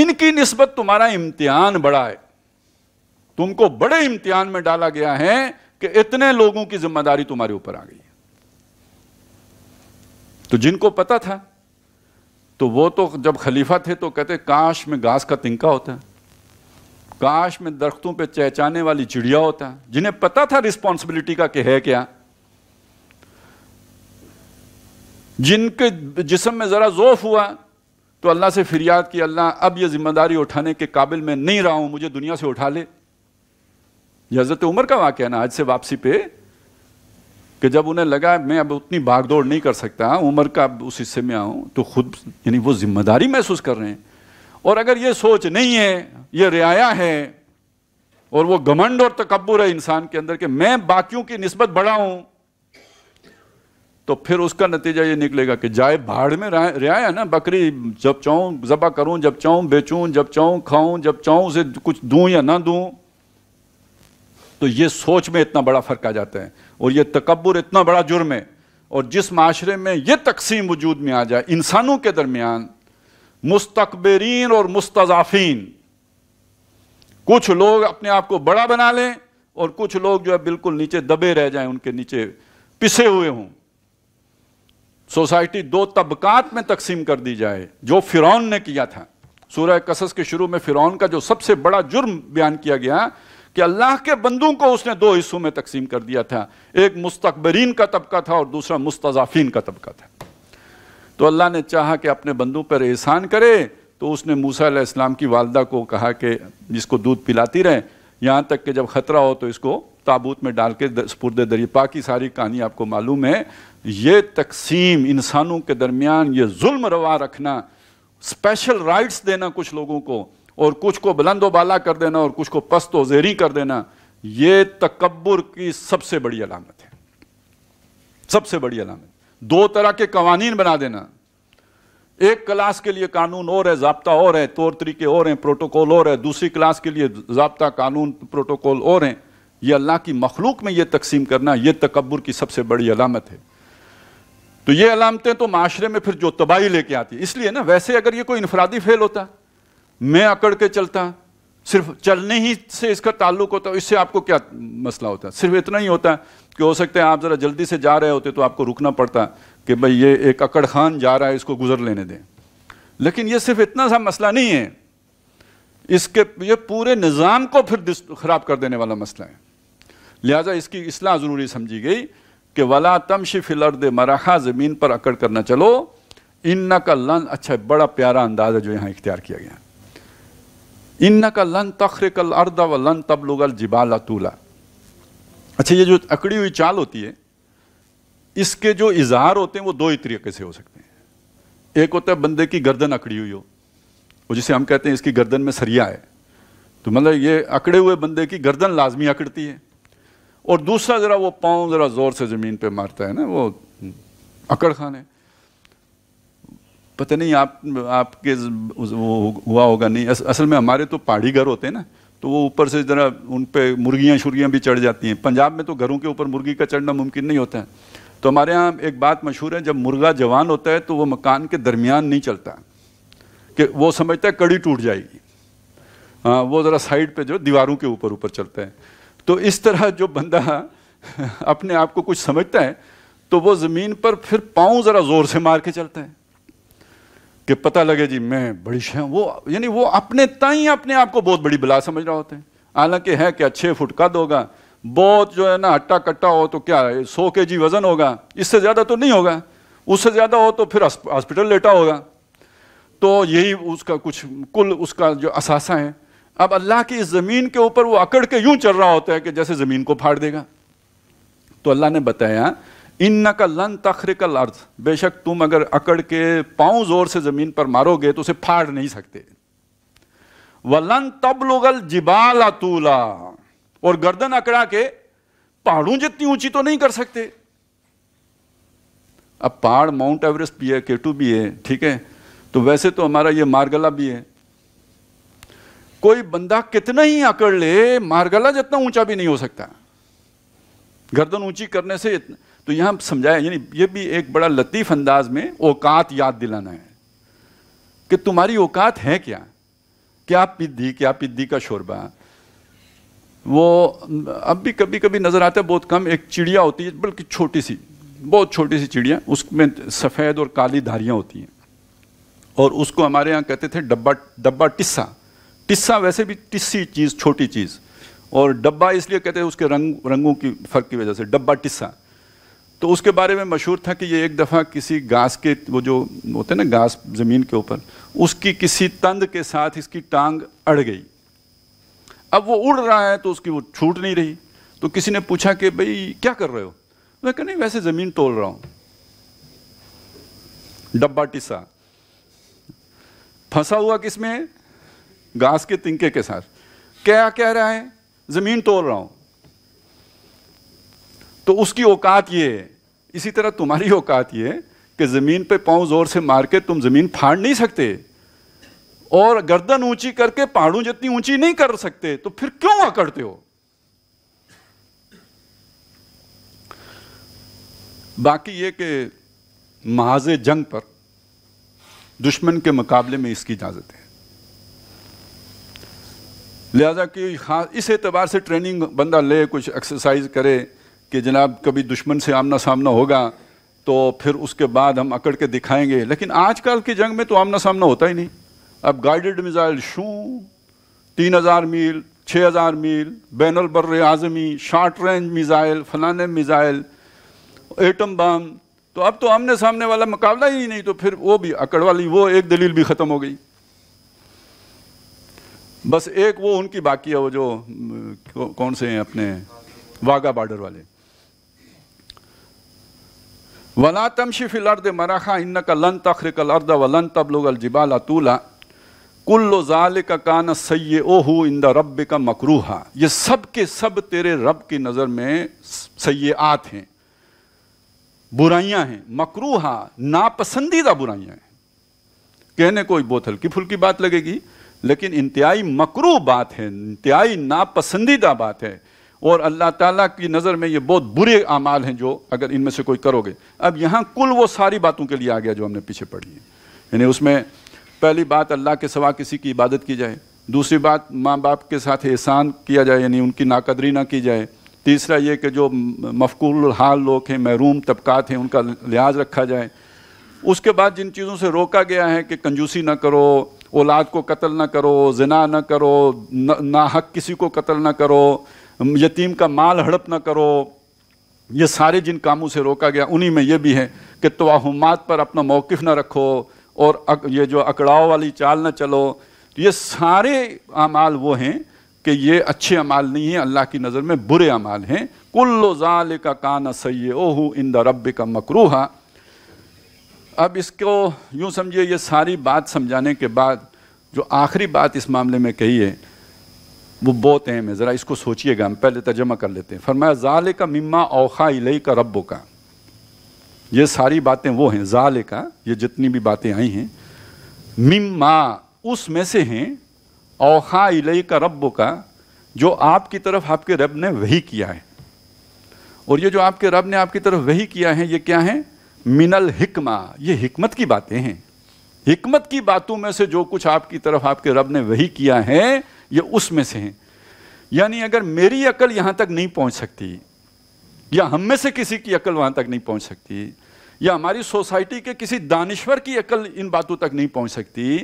इनकी नस्बत तुम्हारा इम्तिहान बड़ा है तुमको बड़े इम्तिहान में डाला गया है कि इतने लोगों की जिम्मेदारी तुम्हारे ऊपर आ गई है तो जिनको पता था तो वो तो जब खलीफा थे तो कहते काश में घास का तिनका होता काश में दरख्तों पे चहचाने वाली चिड़िया होता जिन्हें पता था रिस्पॉन्सिबिलिटी का कि है क्या जिनके जिसम में ज़रा जोफ हुआ तो अल्लाह से फिरियाद की अल्लाह अब ये जिम्मेदारी उठाने के काबिल में नहीं रहा हूं मुझे दुनिया से उठा ले हज़रत उम्र का वाक़ है ना आज से वापसी पे कि जब उन्हें लगा मैं अब उतनी भागदौड़ नहीं कर सकता उम्र का उस हिस्से में आऊँ तो खुद यानी वो जिम्मेदारी महसूस कर रहे हैं और अगर ये सोच नहीं है ये रियाया है और वो घमंड और तकबर है इंसान के अंदर कि मैं बाकियों की नस्बत बड़ा हूं तो फिर उसका नतीजा ये निकलेगा कि जाए भाड़ में रियाया ना बकरी जब चाहूँ जबा करूं जब चाहूँ बेचूं जब चाहूँ खाऊं जब चाहूँ उसे कुछ दूं या ना दूं तो ये सोच में इतना बड़ा फ़र्क आ जाता है और ये तकबर इतना बड़ा जुर्म है और जिस माशरे में ये तकसीम वजूद में आ जाए इंसानों के दरमियान मुस्तकबरीन और मुस्तजाफीन कुछ लोग अपने आप को बड़ा बना लें और कुछ लोग जो है बिल्कुल नीचे दबे रह जाएं उनके नीचे पिसे हुए हों सोसाइटी दो तबकात में तकसीम कर दी जाए जो फिरौन ने किया था सूर्य कसस के शुरू में फिरौन का जो सबसे बड़ा जुर्म बयान किया गया कि अल्लाह के बंदों को उसने दो हिस्सों में तकसीम कर दिया था एक मुस्तकबरीन का तबका था और दूसरा मुस्तजाफीन का तबका था तो अल्लाह ने चाहा कि अपने बंदों पर एहसान करे तो उसने मूसा इस्लाम की वालदा को कहा कि जिसको दूध पिलाती रहे यहाँ तक कि जब ख़तरा हो तो इसको ताबूत में डाल के स्पुरद दरी पा की सारी कहानी आपको मालूम है ये तकसीम इंसानों के दरमियान ये जुल्म रवा रखना स्पेशल राइट्स देना कुछ लोगों को और कुछ को बुलंद बाला कर देना और कुछ को पस्त जेरी कर देना यह तकबर की सबसे बड़ी अलामत है सबसे बड़ी अलामत दो तरह के कवानीन बना देना एक क्लास के लिए कानून और है जबता और है तौर तरीके और हैं प्रोटोकॉल और है दूसरी क्लास के लिए जबता कानून प्रोटोकॉल और हैं यह अल्लाह की मखलूक में यह तकसीम करना यह तकबर की सबसे बड़ी अलामत है तो ये अलामतें तो माशरे में फिर जो तबाही लेके आती है इसलिए ना वैसे अगर ये कोई इनफरादी फेल होता है मैं अकड़ के चलता सिर्फ चलने ही से इसका ताल्लुक होता इससे आपको क्या मसला होता है सिर्फ इतना ही होता है कि हो सकता है आप ज़रा जल्दी से जा रहे होते तो आपको रुकना पड़ता कि भाई ये एक अकड़ खान जा रहा है इसको गुजर लेने दें लेकिन ये सिर्फ इतना सा मसला नहीं है इसके ये पूरे निज़ाम को फिर ख़राब कर देने वाला मसला है लिहाजा इसकी असलाह ज़रूरी समझी गई कि वला तमशी फिलर्द मराखा ज़मीन पर अकड़ करना चलो इन्ना का लन अच्छा बड़ा प्यारा अंदाज़ है जो यहाँ इख्तियार किया गया इन्ना का लन तखरे कल अर्दा व लन तब लोगल जिबाला तूला अच्छा ये जो अकड़ी हुई चाल होती है इसके जो इजहार होते हैं वो दो ही तरीके से हो सकते हैं एक होता है बंदे की गर्दन अकड़ी हुई हो और जिसे हम कहते हैं इसकी गर्दन में सरिया है तो मतलब ये अकड़े हुए बंदे की गर्दन लाजमी अकड़ती है और दूसरा ज़रा वो पाँव ज़रा ज़ोर से ज़मीन पर मारता है ना वो अकड़ खाने पता नहीं आप आपके वो हुआ होगा नहीं अस, असल में हमारे तो पहाड़ी घर होते हैं ना तो वो ऊपर से ज़रा उन पर मुर्गियाँ शुरगियाँ भी चढ़ जाती हैं पंजाब में तो घरों के ऊपर मुर्गी का चढ़ना मुमकिन नहीं होता है तो हमारे यहाँ एक बात मशहूर है जब मुर्गा जवान होता है तो वो मकान के दरमियान नहीं चलता कि वो समझता है कड़ी टूट जाएगी हाँ वो ज़रा साइड पे जो दीवारों के ऊपर ऊपर चलता है तो इस तरह जो बंदा अपने आप को कुछ समझता है तो वो ज़मीन पर फिर पाँव ज़रा ज़ोर से मार के चलता है कि पता लगे जी मैं बड़ी शह वो यानी वो अपने तय अपने आप को बहुत बड़ी बला समझ रहा होते हैं हालांकि है कि अच्छे फुट कद होगा बहुत जो है ना हट्टा कट्टा हो तो क्या है सौ के जी वज़न होगा इससे ज़्यादा तो नहीं होगा उससे ज़्यादा हो तो फिर हॉस्पिटल लेटा होगा तो यही उसका कुछ कुल उसका जो असासा है अब अल्लाह की इस ज़मीन के ऊपर वो अकड़ के यूं चल रहा होता है कि जैसे ज़मीन को फाड़ देगा तो अल्लाह ने बताया इन न का लन तखरिकल अर्थ बेशक तुम अगर अकड़ के पाँव जोर से ज़मीन पर मारोगे तो उसे फाड़ नहीं सकते व लन तबलुगल जिबाल अतूला और गर्दन अकड़ा के पहाड़ों जितनी ऊंची तो नहीं कर सकते अब पहाड़ माउंट एवरेस्ट भी है केटू भी है ठीक है तो वैसे तो हमारा ये मारगला भी है कोई बंदा कितना ही अकड़ ले मारगला जितना ऊंचा भी नहीं हो सकता गर्दन ऊंची करने से इतना तो यहाँ समझाया यानी ये भी एक बड़ा लतीफ़ अंदाज में औकात याद दिलाना है कि तुम्हारी औकात है क्या क्या पिद्धी क्या पिद्धी का शोरबा वो अब भी कभी कभी नज़र आता है बहुत कम एक चिड़िया होती है बल्कि छोटी सी बहुत छोटी सी चिड़िया उसमें सफ़ेद और काली धारियाँ होती हैं और उसको हमारे यहाँ कहते थे डब्बा डब्बा टिस्सा टिस्सा वैसे भी टिस्सी चीज़ छोटी चीज़ और डब्बा इसलिए कहते हैं उसके रंग रंगों की फ़र्क की वजह से डब्बा टिस्सा तो उसके बारे में मशहूर था कि ये एक दफ़ा किसी घास के वो जो होते ना घास ज़मीन के ऊपर उसकी किसी तंद के साथ इसकी टांग अड़ गई अब वो उड़ रहा है तो उसकी वो छूट नहीं रही तो किसी ने पूछा कि भाई क्या कर रहे हो मैं तो कह नहीं वैसे ज़मीन तोड़ रहा हूँ डब्बा टिस्सा फंसा हुआ किसमें घास के तिनके के साथ क्या कह रहा है ज़मीन तोड़ रहा हूं तो उसकी औकात ये है इसी तरह तुम्हारी औकात ये कि ज़मीन पे पाँव ज़ोर से मार के तुम ज़मीन फाड़ नहीं सकते और गर्दन ऊंची करके पहाड़ों जितनी ऊंची नहीं कर सकते तो फिर क्यों अकड़ते हो बाकी ये कि महाज जंग पर दुश्मन के मुकाबले में इसकी इजाज़त है लिहाजा कि इस एतबार से ट्रेनिंग बंदा ले कुछ एक्सरसाइज करे कि जनाब कभी दुश्मन से आमना सामना होगा तो फिर उसके बाद हम अकड़ के दिखाएंगे लेकिन आजकल की जंग में तो आमना सामना होता ही नहीं अब गाइडेड मिज़ाइल शू तीन हज़ार मील छः हज़ार मील बैन बर्र आज़मी शार्ट रेंज मिज़ाइल फलाने मिज़ाइल एटम बम तो अब तो आमने सामने वाला मुकाबला ही नहीं तो फिर वो भी अकड़ वाली वो एक दलील भी ख़त्म हो गई बस एक वो उनकी बाकी है वो जो कौन से हैं अपने वाघा बॉर्डर वाले वला तमशी फिल अर्द मराखा इन का लन तखरिकल अर्द व लन तबलुगल जिबाला तूला कुल्लो ज़ाल का कान सै ओहू इन द रब का मकरूहा ये सब के सब तेरे रब की नज़र में सै आत हैं बुराइयां हैं मकरूहा नापसंदीदा बुराइयां हैं कहने कोई बहुत हल्की फुल्की बात लगेगी लेकिन इंतहाई मकरू बात है इंतहाई नापसंदीदा बात है और अल्लाह ताला की नज़र में ये बहुत बुरे अमाल हैं जो अगर इनमें से कोई करोगे अब यहाँ कुल वो सारी बातों के लिए आ गया जो हमने पीछे पढ़ी है यानी उसमें पहली बात अल्लाह के सवा किसी की इबादत की जाए दूसरी बात माँ बाप के साथ एहसान किया जाए यानी उनकी नाकदरी ना की जाए तीसरा ये कि जो मफकूल हाल लोग हैं महरूम तबक़ात हैं उनका लिहाज रखा जाए उसके बाद जिन चीज़ों से रोका गया है कि कंजूसी ना करो औलाद को कत्ल ना करो जना ना करो ना, ना हक किसी को कत्ल ना करो यतीम का माल हड़प ना करो ये सारे जिन कामों से रोका गया उन्हीं में ये भी है कि तोहमात पर अपना मौक़ ना रखो और ये जो अकड़ाव वाली चाल ना चलो तो ये सारे अमाल वो हैं कि ये अच्छे अमाल नहीं हैं अल्लाह की नज़र में बुरे अमाल हैं कुल्लो ज़ाल का काना सै ओहू इन द रब का मकरूहा अब इसको यूँ समझिए ये सारी बात समझाने के बाद जो आखिरी बात इस मामले में कही है वो बहुत अहम है ज़रा इसको सोचिएगा हम पहले तर्जमा कर लेते हैं फरमाया ज़ाल का मिम्मा औखा इलई का रब्बो का ये सारी बातें वो हैं ज़ाल का ये जितनी भी बातें आई हैं मिम्मा उस में से हैं औखा इलई का रब्बो का जो आपकी तरफ आपके रब ने वही किया है और ये जो आपके रब ने आपकी तरफ वही किया है ये क्या है मिनल हिकमा ये हिकमत की बातें हैं हिकमत की बातों में से जो कुछ आपकी तरफ आपके रब ने वही किया है या उसमें से हैं यानी अगर मेरी अकल यहाँ तक नहीं पहुँच सकती या हम में से किसी की अकल वहाँ तक नहीं पहुँच सकती या हमारी सोसाइटी के किसी दानश्वर की अकल इन बातों तक नहीं पहुँच सकती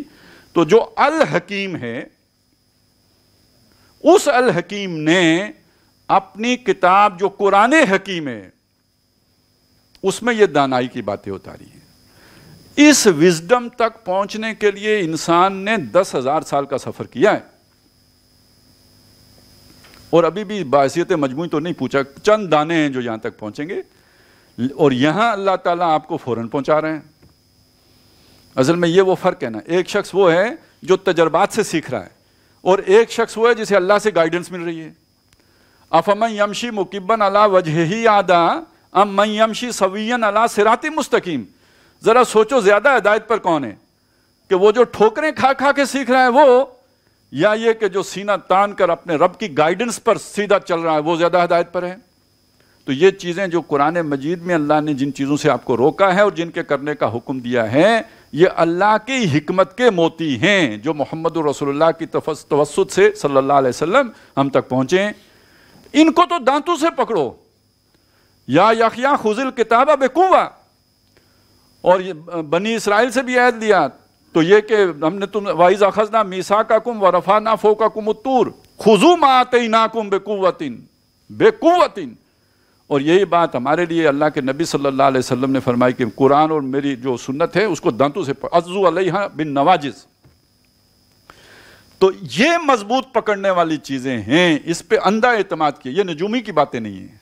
तो जो अल हकीम है उस अल हकीम ने अपनी किताब जो कुरान हकीम है उसमें यह दानाई की बातें उतारी है इस विजडम तक पहुंचने के लिए इंसान ने दस हजार साल का सफर किया है और अभी भी बासीत मजमू तो नहीं पूछा चंद दाने हैं जो यहां तक पहुंचेंगे और यहां अल्लाह ताला आपको फौरन पहुंचा रहे हैं असल में ये वो फ़र्क है ना एक शख्स वो है जो तजर्बात से सीख रहा है और एक शख्स वो है जिसे अल्लाह से गाइडेंस मिल रही है अफम यमशी मुकबन अला वजह ही आदा अम यमशी सवीन अला सिराती मुस्तकीम ज़रा सोचो ज़्यादा हदायत पर कौन है कि वो जो ठोकरें खा खा के सीख रहा है वो या ये कि जो सीना तान कर अपने रब की गाइडेंस पर सीधा चल रहा है वो ज़्यादा हदायत पर है तो ये चीज़ें जो कुरान मजीद में अल्लाह ने जिन चीज़ों से आपको रोका है और जिनके करने का हुक्म दिया है ये अल्लाह की हमत के मोती हैं जो मोहम्मद रसोल्ला की तवसत से सल्ला वसम हम तक पहुंचे इनको तो दांतों से पकड़ो या यखिया खुजिल किताबा बेकुवा और ये बनी इसराइल से भी ऐद लिया तो ये कि हमने तुम वाइज अखजना मीसा का कुम व रफाना फो का कुम तूर खुजू माते ना कुम बेकुवतिन बेकुवतिन और यही बात हमारे लिए अल्लाह के नबी सल्लल्लाहु अलैहि वसल्लम ने फरमाई कि कुरान और मेरी जो सुन्नत है उसको दांतों से अजू अलैहा बिन नवाजिज़ तो ये मजबूत पकड़ने वाली चीज़ें हैं इस पर अंधा अतमाद किया ये नजूमी की बातें नहीं है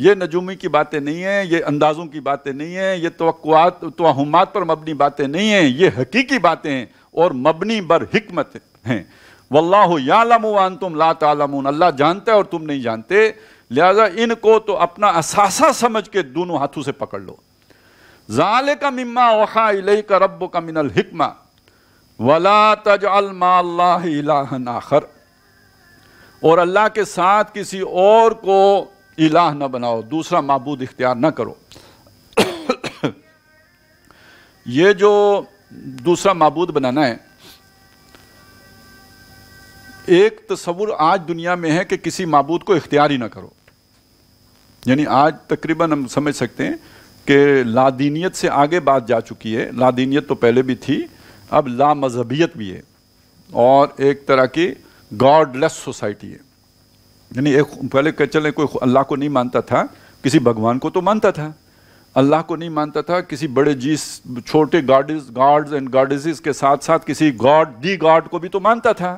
ये नजूमी की बातें नहीं हैं ये अंदाज़ों की बातें नहीं हैं ये तोक़ात तोहमात पर मबनी बातें नहीं हैं ये हकीकी बातें हैं और मबनी बर हमत हैं वल्लाहु यालमु वन तुम ला तालमून अल्लाह जानते और तुम नहीं जानते लिहाजा इनको तो अपना असासा समझ के दोनों हाथों से पकड़ लो जाल का मिम्मा वखा इलही का रब का मिनल हिकमा वला तज आखर और अल्लाह के साथ किसी और को इलाह ना बनाओ दूसरा मबूद इख्तियार न करो ये जो दूसरा मबूद बनाना है एक तस्वुर आज दुनिया में है कि किसी मबूद को इख्तियार ही ना करो यानी आज तकरीबन हम समझ सकते हैं कि लादीनीत से आगे बात जा चुकी है लादीनीत तो पहले भी थी अब ला मजहबियत भी है और एक तरह की गॉडलेस सोसाइटी है यानी एक पहले कह चले कोई अल्लाह को नहीं मानता था किसी भगवान को तो मानता था अल्लाह को नहीं मानता था किसी बड़े जी छोटे गार्डिस गार्ड्स एंड गार्डिस के साथ साथ किसी गॉड दी गॉड को भी तो मानता था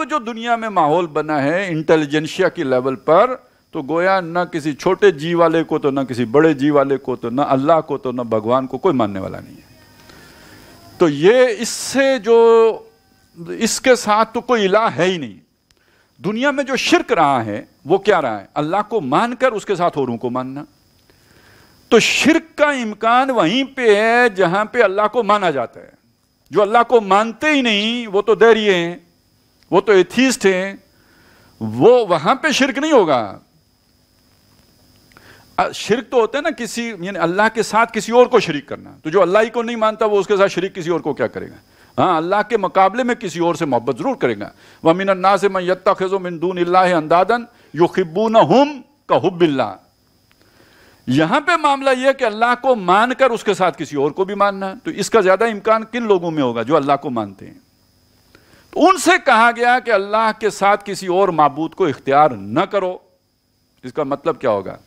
अब जो दुनिया में माहौल बना है इंटेलिजेंशिया के लेवल पर तो गोया ना किसी छोटे जी वाले को तो ना किसी बड़े जी वाले को तो ना अल्लाह को तो ना भगवान को कोई मानने वाला नहीं है तो ये इससे जो इसके साथ तो कोई इला है ही नहीं दुनिया में जो शिरक रहा है वो क्या रहा है अल्लाह को मानकर उसके साथ औरों को मानना तो शिरक का इम्कान वहीं पे है जहां पे अल्लाह को माना जाता है जो अल्लाह को मानते ही नहीं वो तो दैरिय हैं वो तो एथीस्ट हैं वो वहां पे शिरक नहीं होगा शिरक तो होता है ना किसी यानी अल्लाह के साथ किसी और को शरीक करना तो जो अल्लाह ही को नहीं मानता वो उसके साथ शरीक किसी और को क्या करेगा हाँ अल्लाह के मुकाबले में किसी और से मोहब्बत ज़रूर करेगा वह अन्ना से मैं यत्ता खजो मिनदून अंदादन न हम का हुबिल्ला यहां पे मामला यह कि अल्लाह को मानकर उसके साथ किसी और को भी मानना है तो इसका ज़्यादा इम्कान किन लोगों में होगा जो अल्लाह को मानते हैं तो उनसे कहा गया कि अल्लाह के साथ किसी और मबूद को इख्तियार न करो इसका मतलब क्या होगा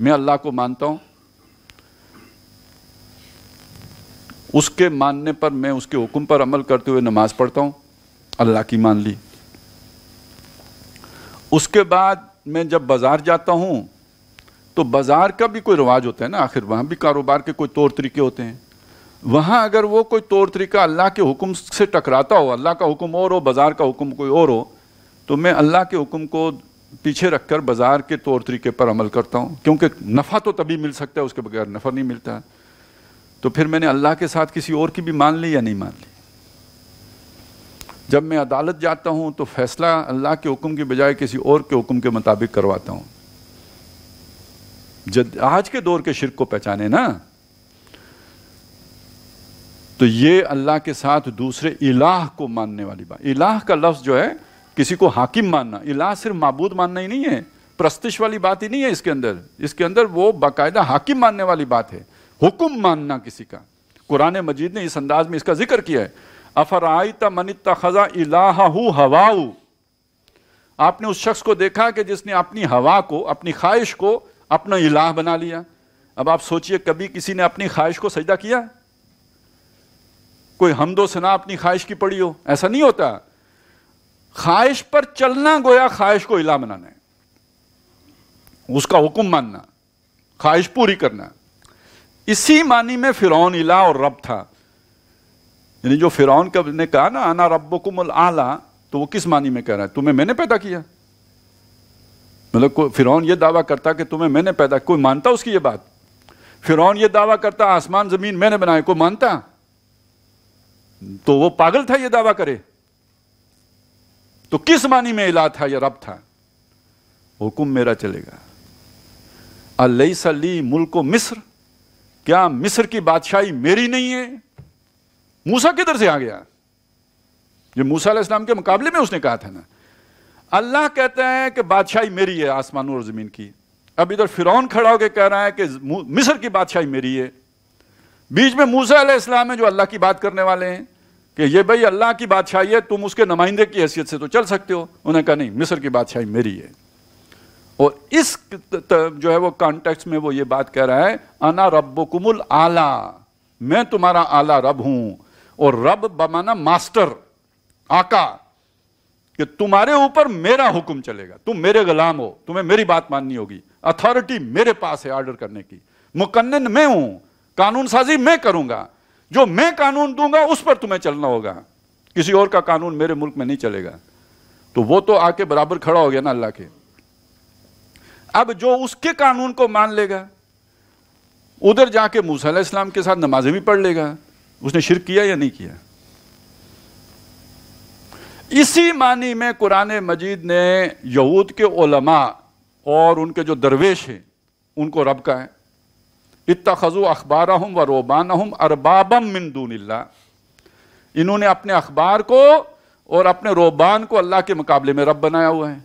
मैं अल्लाह को मानता हूं उसके मानने पर मैं उसके हुक्म पर अमल करते हुए नमाज़ पढ़ता हूँ अल्लाह की मान ली उसके बाद मैं जब बाज़ार जाता हूँ तो बाज़ार का भी कोई रिवाज होता है ना आखिर वहाँ भी कारोबार के कोई तौर तरीके होते हैं वहाँ अगर वो कोई तौर तरीका अल्लाह के हुक्म से टकराता हो अल्लाह का हुक्म और हो बाज़ार का हुक्म कोई और हो तो मैं अल्लाह के हुक्म को पीछे रखकर बाज़ार के तौर तरीके पर अमल करता हूँ क्योंकि नफ़ा तो तभी मिल सकता है उसके बगैर नफ़ा नहीं मिलता है तो फिर मैंने अल्लाह के साथ किसी और की भी मान ली या नहीं मान ली जब मैं अदालत जाता हूं तो फैसला अल्लाह के हुक्म के बजाय किसी और के हुक्म के मुताबिक करवाता हूं जब आज के दौर के शिरक को पहचाने ना तो ये अल्लाह के साथ दूसरे इलाह को मानने वाली बात इलाह का लफ्ज़ जो है किसी को हाकिम मानना इलाह सिर्फ मबूद मानना ही नहीं है प्रस्तिश वाली बात ही नहीं है इसके अंदर इसके अंदर वो बाकायदा हाकिम मानने वाली बात है हुक्म मानना किसी का कुरान मजीद ने इस अंदाज में इसका जिक्र किया है अफराइता मनिता खजा इलाहू हवाऊ आपने उस शख्स को देखा कि जिसने अपनी हवा को अपनी ख्वाहिश को अपना इलाह बना लिया अब आप सोचिए कभी किसी ने अपनी ख्वाहिश को सजदा किया कोई हमदो सना अपनी ख्वाहिश की पड़ी हो ऐसा नहीं होता ख्वाहिश पर चलना गोया ख्वाहिश को इलाह बनाना है उसका हुक्म मानना ख्वाहिश पूरी करना इसी मानी में फिरौन इला और रब था यानी जो फिरौन कब ने कहा ना आना रब आला तो वो किस मानी में कह रहा है तुम्हें मैंने पैदा किया मतलब फिरौन ये दावा करता कि तुम्हें मैंने पैदा कोई मानता उसकी ये बात फिरौन ये दावा करता आसमान जमीन मैंने बनाए कोई मानता तो वो पागल था ये दावा करे तो किस मानी में इला था या रब था हुक्म मेरा चलेगा अल्लाई सली मुल्क मिस्र क्या मिस्र की बादशाही मेरी नहीं है मूसा किधर से आ गया जो मूसा इस्लाम के मुकाबले में उसने कहा था ना अल्लाह कहता है कि बादशाही मेरी है आसमानों और ज़मीन की अब इधर फिरौन खड़ा होकर कह रहा है कि मिस्र की बादशाही मेरी है बीच में मूसा इस्लाम है जो अल्लाह की बात करने वाले हैं कि ये भाई अल्लाह की बादशाही है तुम उसके नुमाइंदे की हैसियत से तो चल सकते हो उन्हें कहा नहीं मिस्र की बादशाही मेरी है और इस जो है वो कॉन्टेक्स्ट में वो ये बात कह रहा है अना कुमुल आला मैं तुम्हारा आला रब हूं और रब बमाना मास्टर आका कि तुम्हारे ऊपर मेरा हुक्म चलेगा तुम मेरे गुलाम हो तुम्हें मेरी बात माननी होगी अथॉरिटी मेरे पास है ऑर्डर करने की मुकन्न मैं हूं कानून साजी मैं करूंगा जो मैं कानून दूंगा उस पर तुम्हें चलना होगा किसी और का कानून मेरे मुल्क में नहीं चलेगा तो वो तो आके बराबर खड़ा हो गया ना अल्लाह के अब जो उसके कानून को मान लेगा उधर जाके मूसा इस्लाम के साथ नमाजें भी पढ़ लेगा उसने शिर किया या नहीं किया इसी मानी में कुरान मजीद ने यहूद के ओलमा और उनके जो दरवेश हैं उनको रब का है इतना खजू अखबार हम व रोबान हम अरबाबम मिंदून इन्होंने अपने अखबार को और अपने रोबान को अल्लाह के मुकाबले में रब बनाया हुआ है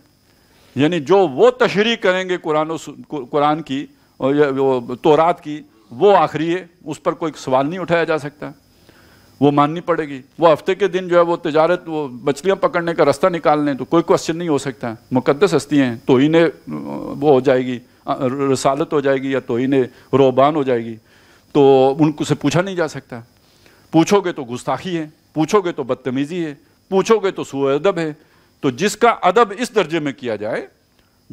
यानी जो वो तशरी करेंगे कुरान कुरान की वो तोरात की वो आखिरी है उस पर कोई सवाल नहीं उठाया जा सकता वो माननी पड़ेगी वो हफ्ते के दिन जो है वो तजारत वो मछलियाँ पकड़ने का रास्ता निकाल लें तो कोई क्वेश्चन नहीं हो सकता मुकदस हस्ती हैं तो ही ने वो हो जाएगी रसालत हो जाएगी या तो ही ने रोबान हो जाएगी तो उनको से पूछा नहीं जा सकता पूछोगे तो गुस्ताखी है पूछोगे तो बदतमीज़ी है पूछोगे तो सूअदब है तो जिसका अदब इस दर्जे में किया जाए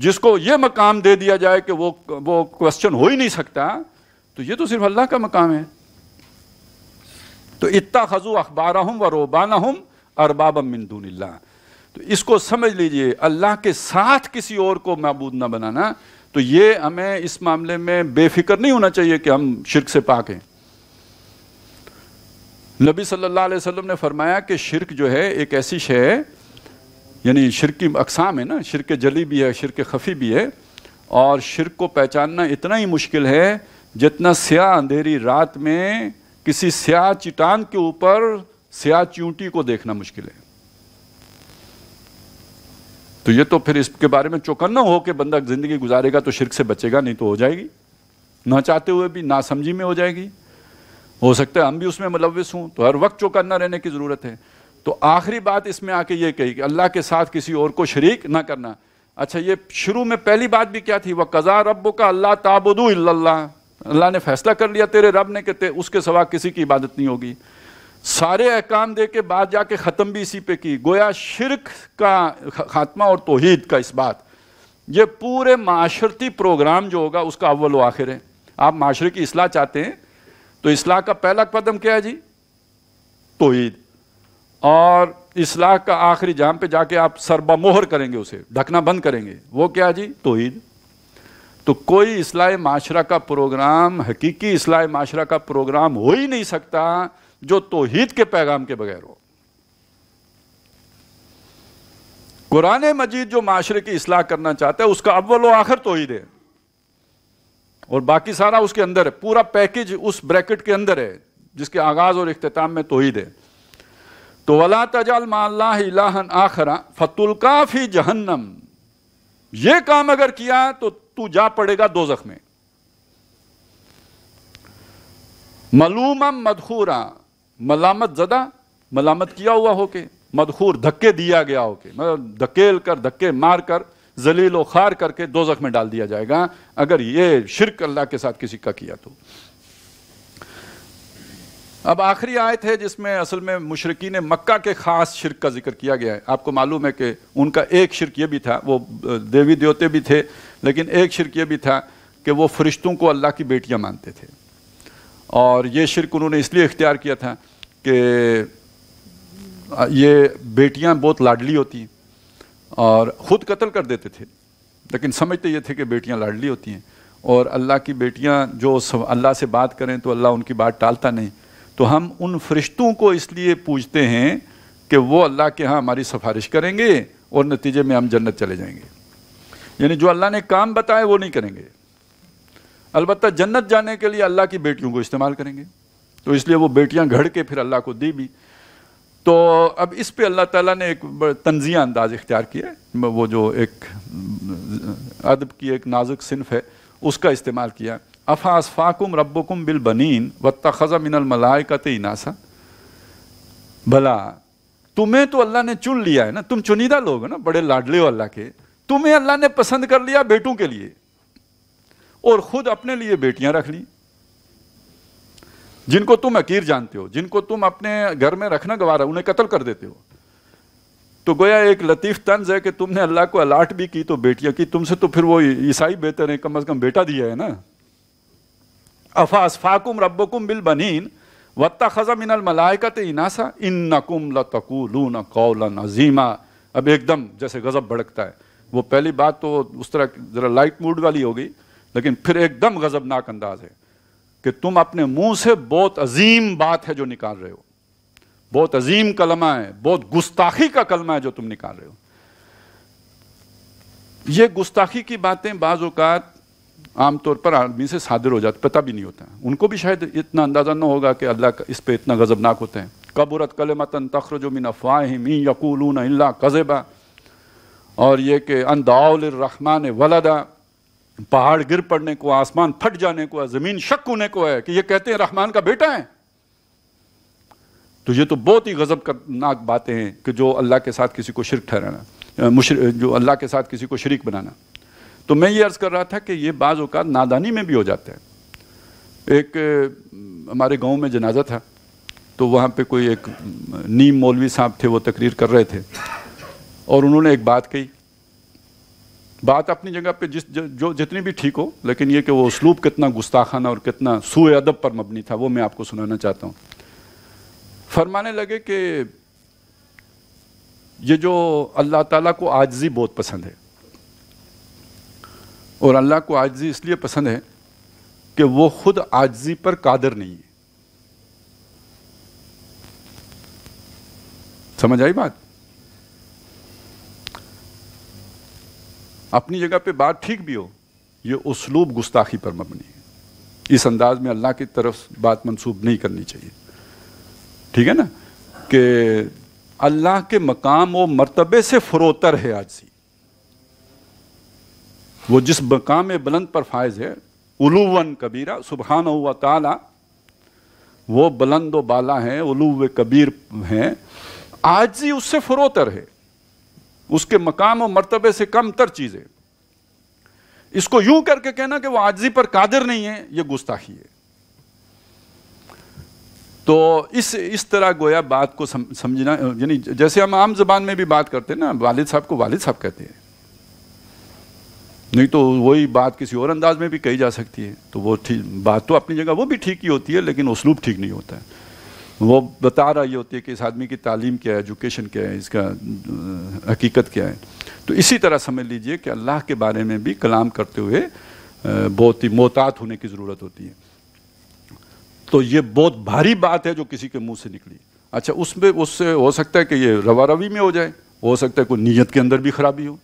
जिसको ये मकाम दे दिया जाए कि वो वो क्वेश्चन हो ही नहीं सकता तो ये तो सिर्फ अल्लाह का मकाम है तो इतना खजू अखबार हम व रोबाना हम अरबाब मिनदूनल्ला तो इसको समझ लीजिए अल्लाह के साथ किसी और को मबूद ना बनाना तो ये हमें इस मामले में बेफिक्र नहीं होना चाहिए कि हम शिरक से पाक हैं नबी सल्लल्लाहु अलैहि वसल्लम ने फरमाया कि शिरक जो है एक ऐसी शय है यानी शिर की अकसाम है ना शिर के जली भी है शिर के खफी भी है और शिर को पहचानना इतना ही मुश्किल है जितना स्याह अंधेरी रात में किसी स्याह चिटान के ऊपर स्याह चूंटी को देखना मुश्किल है तो ये तो फिर इसके बारे में चौकन्ना हो के बंदा ज़िंदगी गुजारेगा तो शिरक से बचेगा नहीं तो हो जाएगी ना चाहते हुए भी ना समझी में हो जाएगी हो सकता है हम भी उसमें मुलविस हूं तो हर वक्त चौकन्ना रहने की ज़रूरत है तो आखिरी बात इसमें आके ये कही कि अल्लाह के साथ किसी और को शरीक ना करना अच्छा ये शुरू में पहली बात भी क्या थी वह कज़ा रब का अल्लाह ताबुदू अल्लाह अल्लाह ने फैसला कर लिया तेरे रब ने कि उसके सवा किसी की इबादत नहीं होगी सारे अहकाम दे के बाद जाके ख़त्म भी इसी पे की गोया शिरक का खात्मा और तोहद का इस बात ये पूरे माशरती प्रोग्राम जो होगा उसका अव्वल व आखिर है आप माशरे की असलाह चाहते हैं तो असलाह का पहला कदम क्या है जी तोहद और इसलाह का आखिरी जाम पे जाके आप मोहर करेंगे उसे ढकना बंद करेंगे वो क्या जी तोहिद तो कोई इसलाह माशरा का प्रोग्राम हकीकी इसलाह माशरा का प्रोग्राम हो ही नहीं सकता जो तोहीद के पैगाम के बगैर हो कुरान मजीद जो माशरे की इसलाह करना चाहता है उसका अव्वल व आखिर तोहिद है और बाकी सारा उसके अंदर है पूरा पैकेज उस ब्रैकेट के अंदर है जिसके आगाज और अख्ताम में तोहिद है तो वला तजाल माल्लाहन आखरा फतुल्का फी जहन्नम ये काम अगर किया तो तू जा पड़ेगा दोजख में मलूमम मदखूरा मलामत जदा मलामत किया हुआ होके मदखूर धक्के दिया गया होके मतलब धकेल कर धक्के मार कर जलील खार करके दोजख में डाल दिया जाएगा अगर ये शिरक अल्लाह के साथ किसी का किया तो अब आखिरी आयत है जिसमें असल में मुशरकिन मक्का के ख़ास शिरक का जिक्र किया गया है आपको मालूम है कि उनका एक शिरक ये भी था वो देवी देवते भी थे लेकिन एक शिरक ये भी था कि वो फरिश्तों को अल्लाह की बेटियां मानते थे और ये शिरक उन्होंने इसलिए इख्तियार किया था कि ये बेटियां बहुत लाडली होती और ख़ुद कत्ल कर देते थे लेकिन समझते ये थे कि बेटियाँ लाडली होती हैं और अल्लाह की बेटियाँ जो अल्लाह से बात करें तो अल्लाह उनकी बात टालता नहीं तो हम उन फरिश्तों को इसलिए पूछते हैं कि वो अल्लाह के यहाँ हमारी सिफारिश करेंगे और नतीजे में हम जन्नत चले जाएंगे यानी जो अल्लाह ने काम बताए वो नहीं करेंगे अलबत्त जन्नत जाने के लिए अल्लाह की बेटियों को इस्तेमाल करेंगे तो इसलिए वो बेटियाँ घड़ के फिर अल्लाह को दी भी तो अब इस पर अल्लाह ताला ने एक तंजिया अंदाज इख्तियार किया वो जो एक अदब की एक नाजुक सिनफ है उसका इस्तेमाल किया फाकुम रब्बुकुम बिल बनीन व खजा मिनल मलाय इनासा भला तुम्हें तो अल्लाह ने चुन लिया है ना तुम चुनिदा लोग हो ना बड़े लाडले हो अल्लाह के तुम्हें अल्लाह ने पसंद कर लिया बेटों के लिए और ख़ुद अपने लिए बेटियां रख ली जिनको तुम अकीर जानते हो जिनको तुम अपने घर में रखना गवारा उन्हें कत्ल कर देते हो तो गोया एक लतीफ़ तंज है कि तुमने अल्लाह को अलाट भी की तो बेटियां की तुमसे तो फिर वो ईसाई बेहतर है कम अज़ कम बेटा दिया है ना अफासफाकुम रब्बकुम बिल बनीन वत्ता खज़ा मिनल मलाइकत इनासा इन नकुम न कौलन अजीमा अब एकदम जैसे गज़ब भड़कता है वो पहली बात तो उस तरह ज़रा लाइट मूड वाली हो गई लेकिन फिर एकदम गज़बनाक अंदाज है कि तुम अपने मुंह से बहुत अजीम बात है जो निकाल रहे हो बहुत अजीम कलमा है बहुत गुस्ताखी का कलमा है जो तुम निकाल रहे हो ये गुस्ताखी की बातें बाज़ात आमतौर पर आदमी से सादिर हो जाते पता भी नहीं होता उनको भी शायद इतना अंदाज़ा ना होगा कि अल्लाह इस पर इतना गजबनाक होते हैं कबूरत कलमतन जो मिन मी यकूल अल्ला कज़बा और ये कि अंदाउलरहमान वलदा पहाड़ गिर पड़ने को आसमान फट जाने को है ज़मीन शक होने को है कि ये कहते हैं रहमान का बेटा है तो ये तो बहुत ही गजब करनाक बातें हैं कि जो अल्लाह के साथ किसी को शिरक ठहराना जो अल्लाह के साथ किसी को शरीक बनाना तो मैं ये अर्ज़ कर रहा था कि ये बाज़ अवकात नादानी में भी हो जाता है एक हमारे गाँव में जनाजा था तो वहाँ पे कोई एक नीम मौलवी साहब थे वो तकरीर कर रहे थे और उन्होंने एक बात कही बात अपनी जगह पे जिस जो जितनी भी ठीक हो लेकिन ये कि वो उसलूब कितना गुस्ताखाना और कितना सूए अदब पर मबनी था वो मैं आपको सुनाना चाहता हूँ फरमाने लगे कि ये जो अल्लाह ताला को आजजी बहुत पसंद है और अल्लाह को आजजी इसलिए पसंद है कि वो खुद आजजी पर कादर नहीं है समझ आई बात अपनी जगह पे बात ठीक भी हो ये उसलूब गुस्ताखी पर मबनी है इस अंदाज में अल्लाह की तरफ बात मंसूब नहीं करनी चाहिए ठीक है ना कि अल्लाह के मकाम व मरतबे से फरोतर है आजजी वो जिस मकाम बुलंद पर फायज है उलूवन कबीरा सुबहान व ताला वो बुलंद बाला है उलूव कबीर हैं आजी उससे फरोतर है उसके मकाम और मरतबे से कम तर चीज़ें इसको यूं करके कहना कि वो आजी पर कादिर नहीं है ये गुस्ताखी है तो इस इस तरह गोया बात को समझना यानी जैसे हम आम जबान में भी बात करते हैं ना वालिद साहब को वालिद साहब कहते हैं नहीं तो वही बात किसी और अंदाज में भी कही जा सकती है तो वो ठीक बात तो अपनी जगह वो भी ठीक ही होती है लेकिन उसलूब ठीक नहीं होता है वो बता रहा ये होती है कि इस आदमी की तालीम क्या है एजुकेशन क्या है इसका हकीकत क्या है तो इसी तरह समझ लीजिए कि अल्लाह के बारे में भी कलाम करते हुए बहुत ही मोहतात होने की ज़रूरत होती है तो ये बहुत भारी बात है जो किसी के मुँह से निकली अच्छा उसमें उससे हो सकता है कि ये रवा रवी में हो जाए हो सकता है कोई नीयत के अंदर भी खराबी हो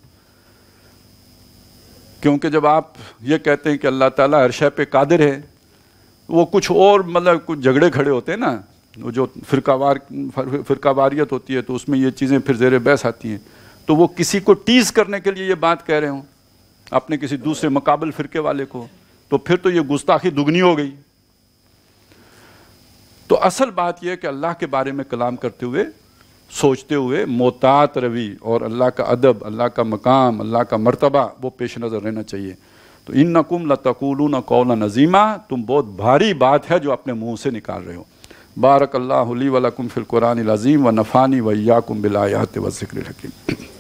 क्योंकि जब आप ये कहते हैं कि अल्लाह ताला हर शय पे कादिर है तो वो कुछ और मतलब कुछ झगड़े खड़े होते हैं ना वो जो फिरकावार फिरकावारियत होती है तो उसमें ये चीज़ें फिर जेर बहस आती हैं तो वो किसी को टीज़ करने के लिए ये बात कह रहे हो अपने किसी दूसरे मकाबल फिरके वाले को तो फिर तो ये गुस्ताखी दुगनी हो गई तो असल बात यह कि अल्लाह के बारे में कलाम करते हुए सोचते हुए मोहतात रवि और अल्लाह का अदब अल्लाह का मकाम अल्लाह का मरतबा वो पेश नज़र रहना चाहिए तो इन नकुम न कौल नजीमा तुम बहुत भारी बात है जो अपने मुँह से निकाल रहे हो बारक अल्लाह वलकुम फ़िलकुरान अज़ीम व नफ़ानी वैयाकुम बिलायात वज़िक्र हकीम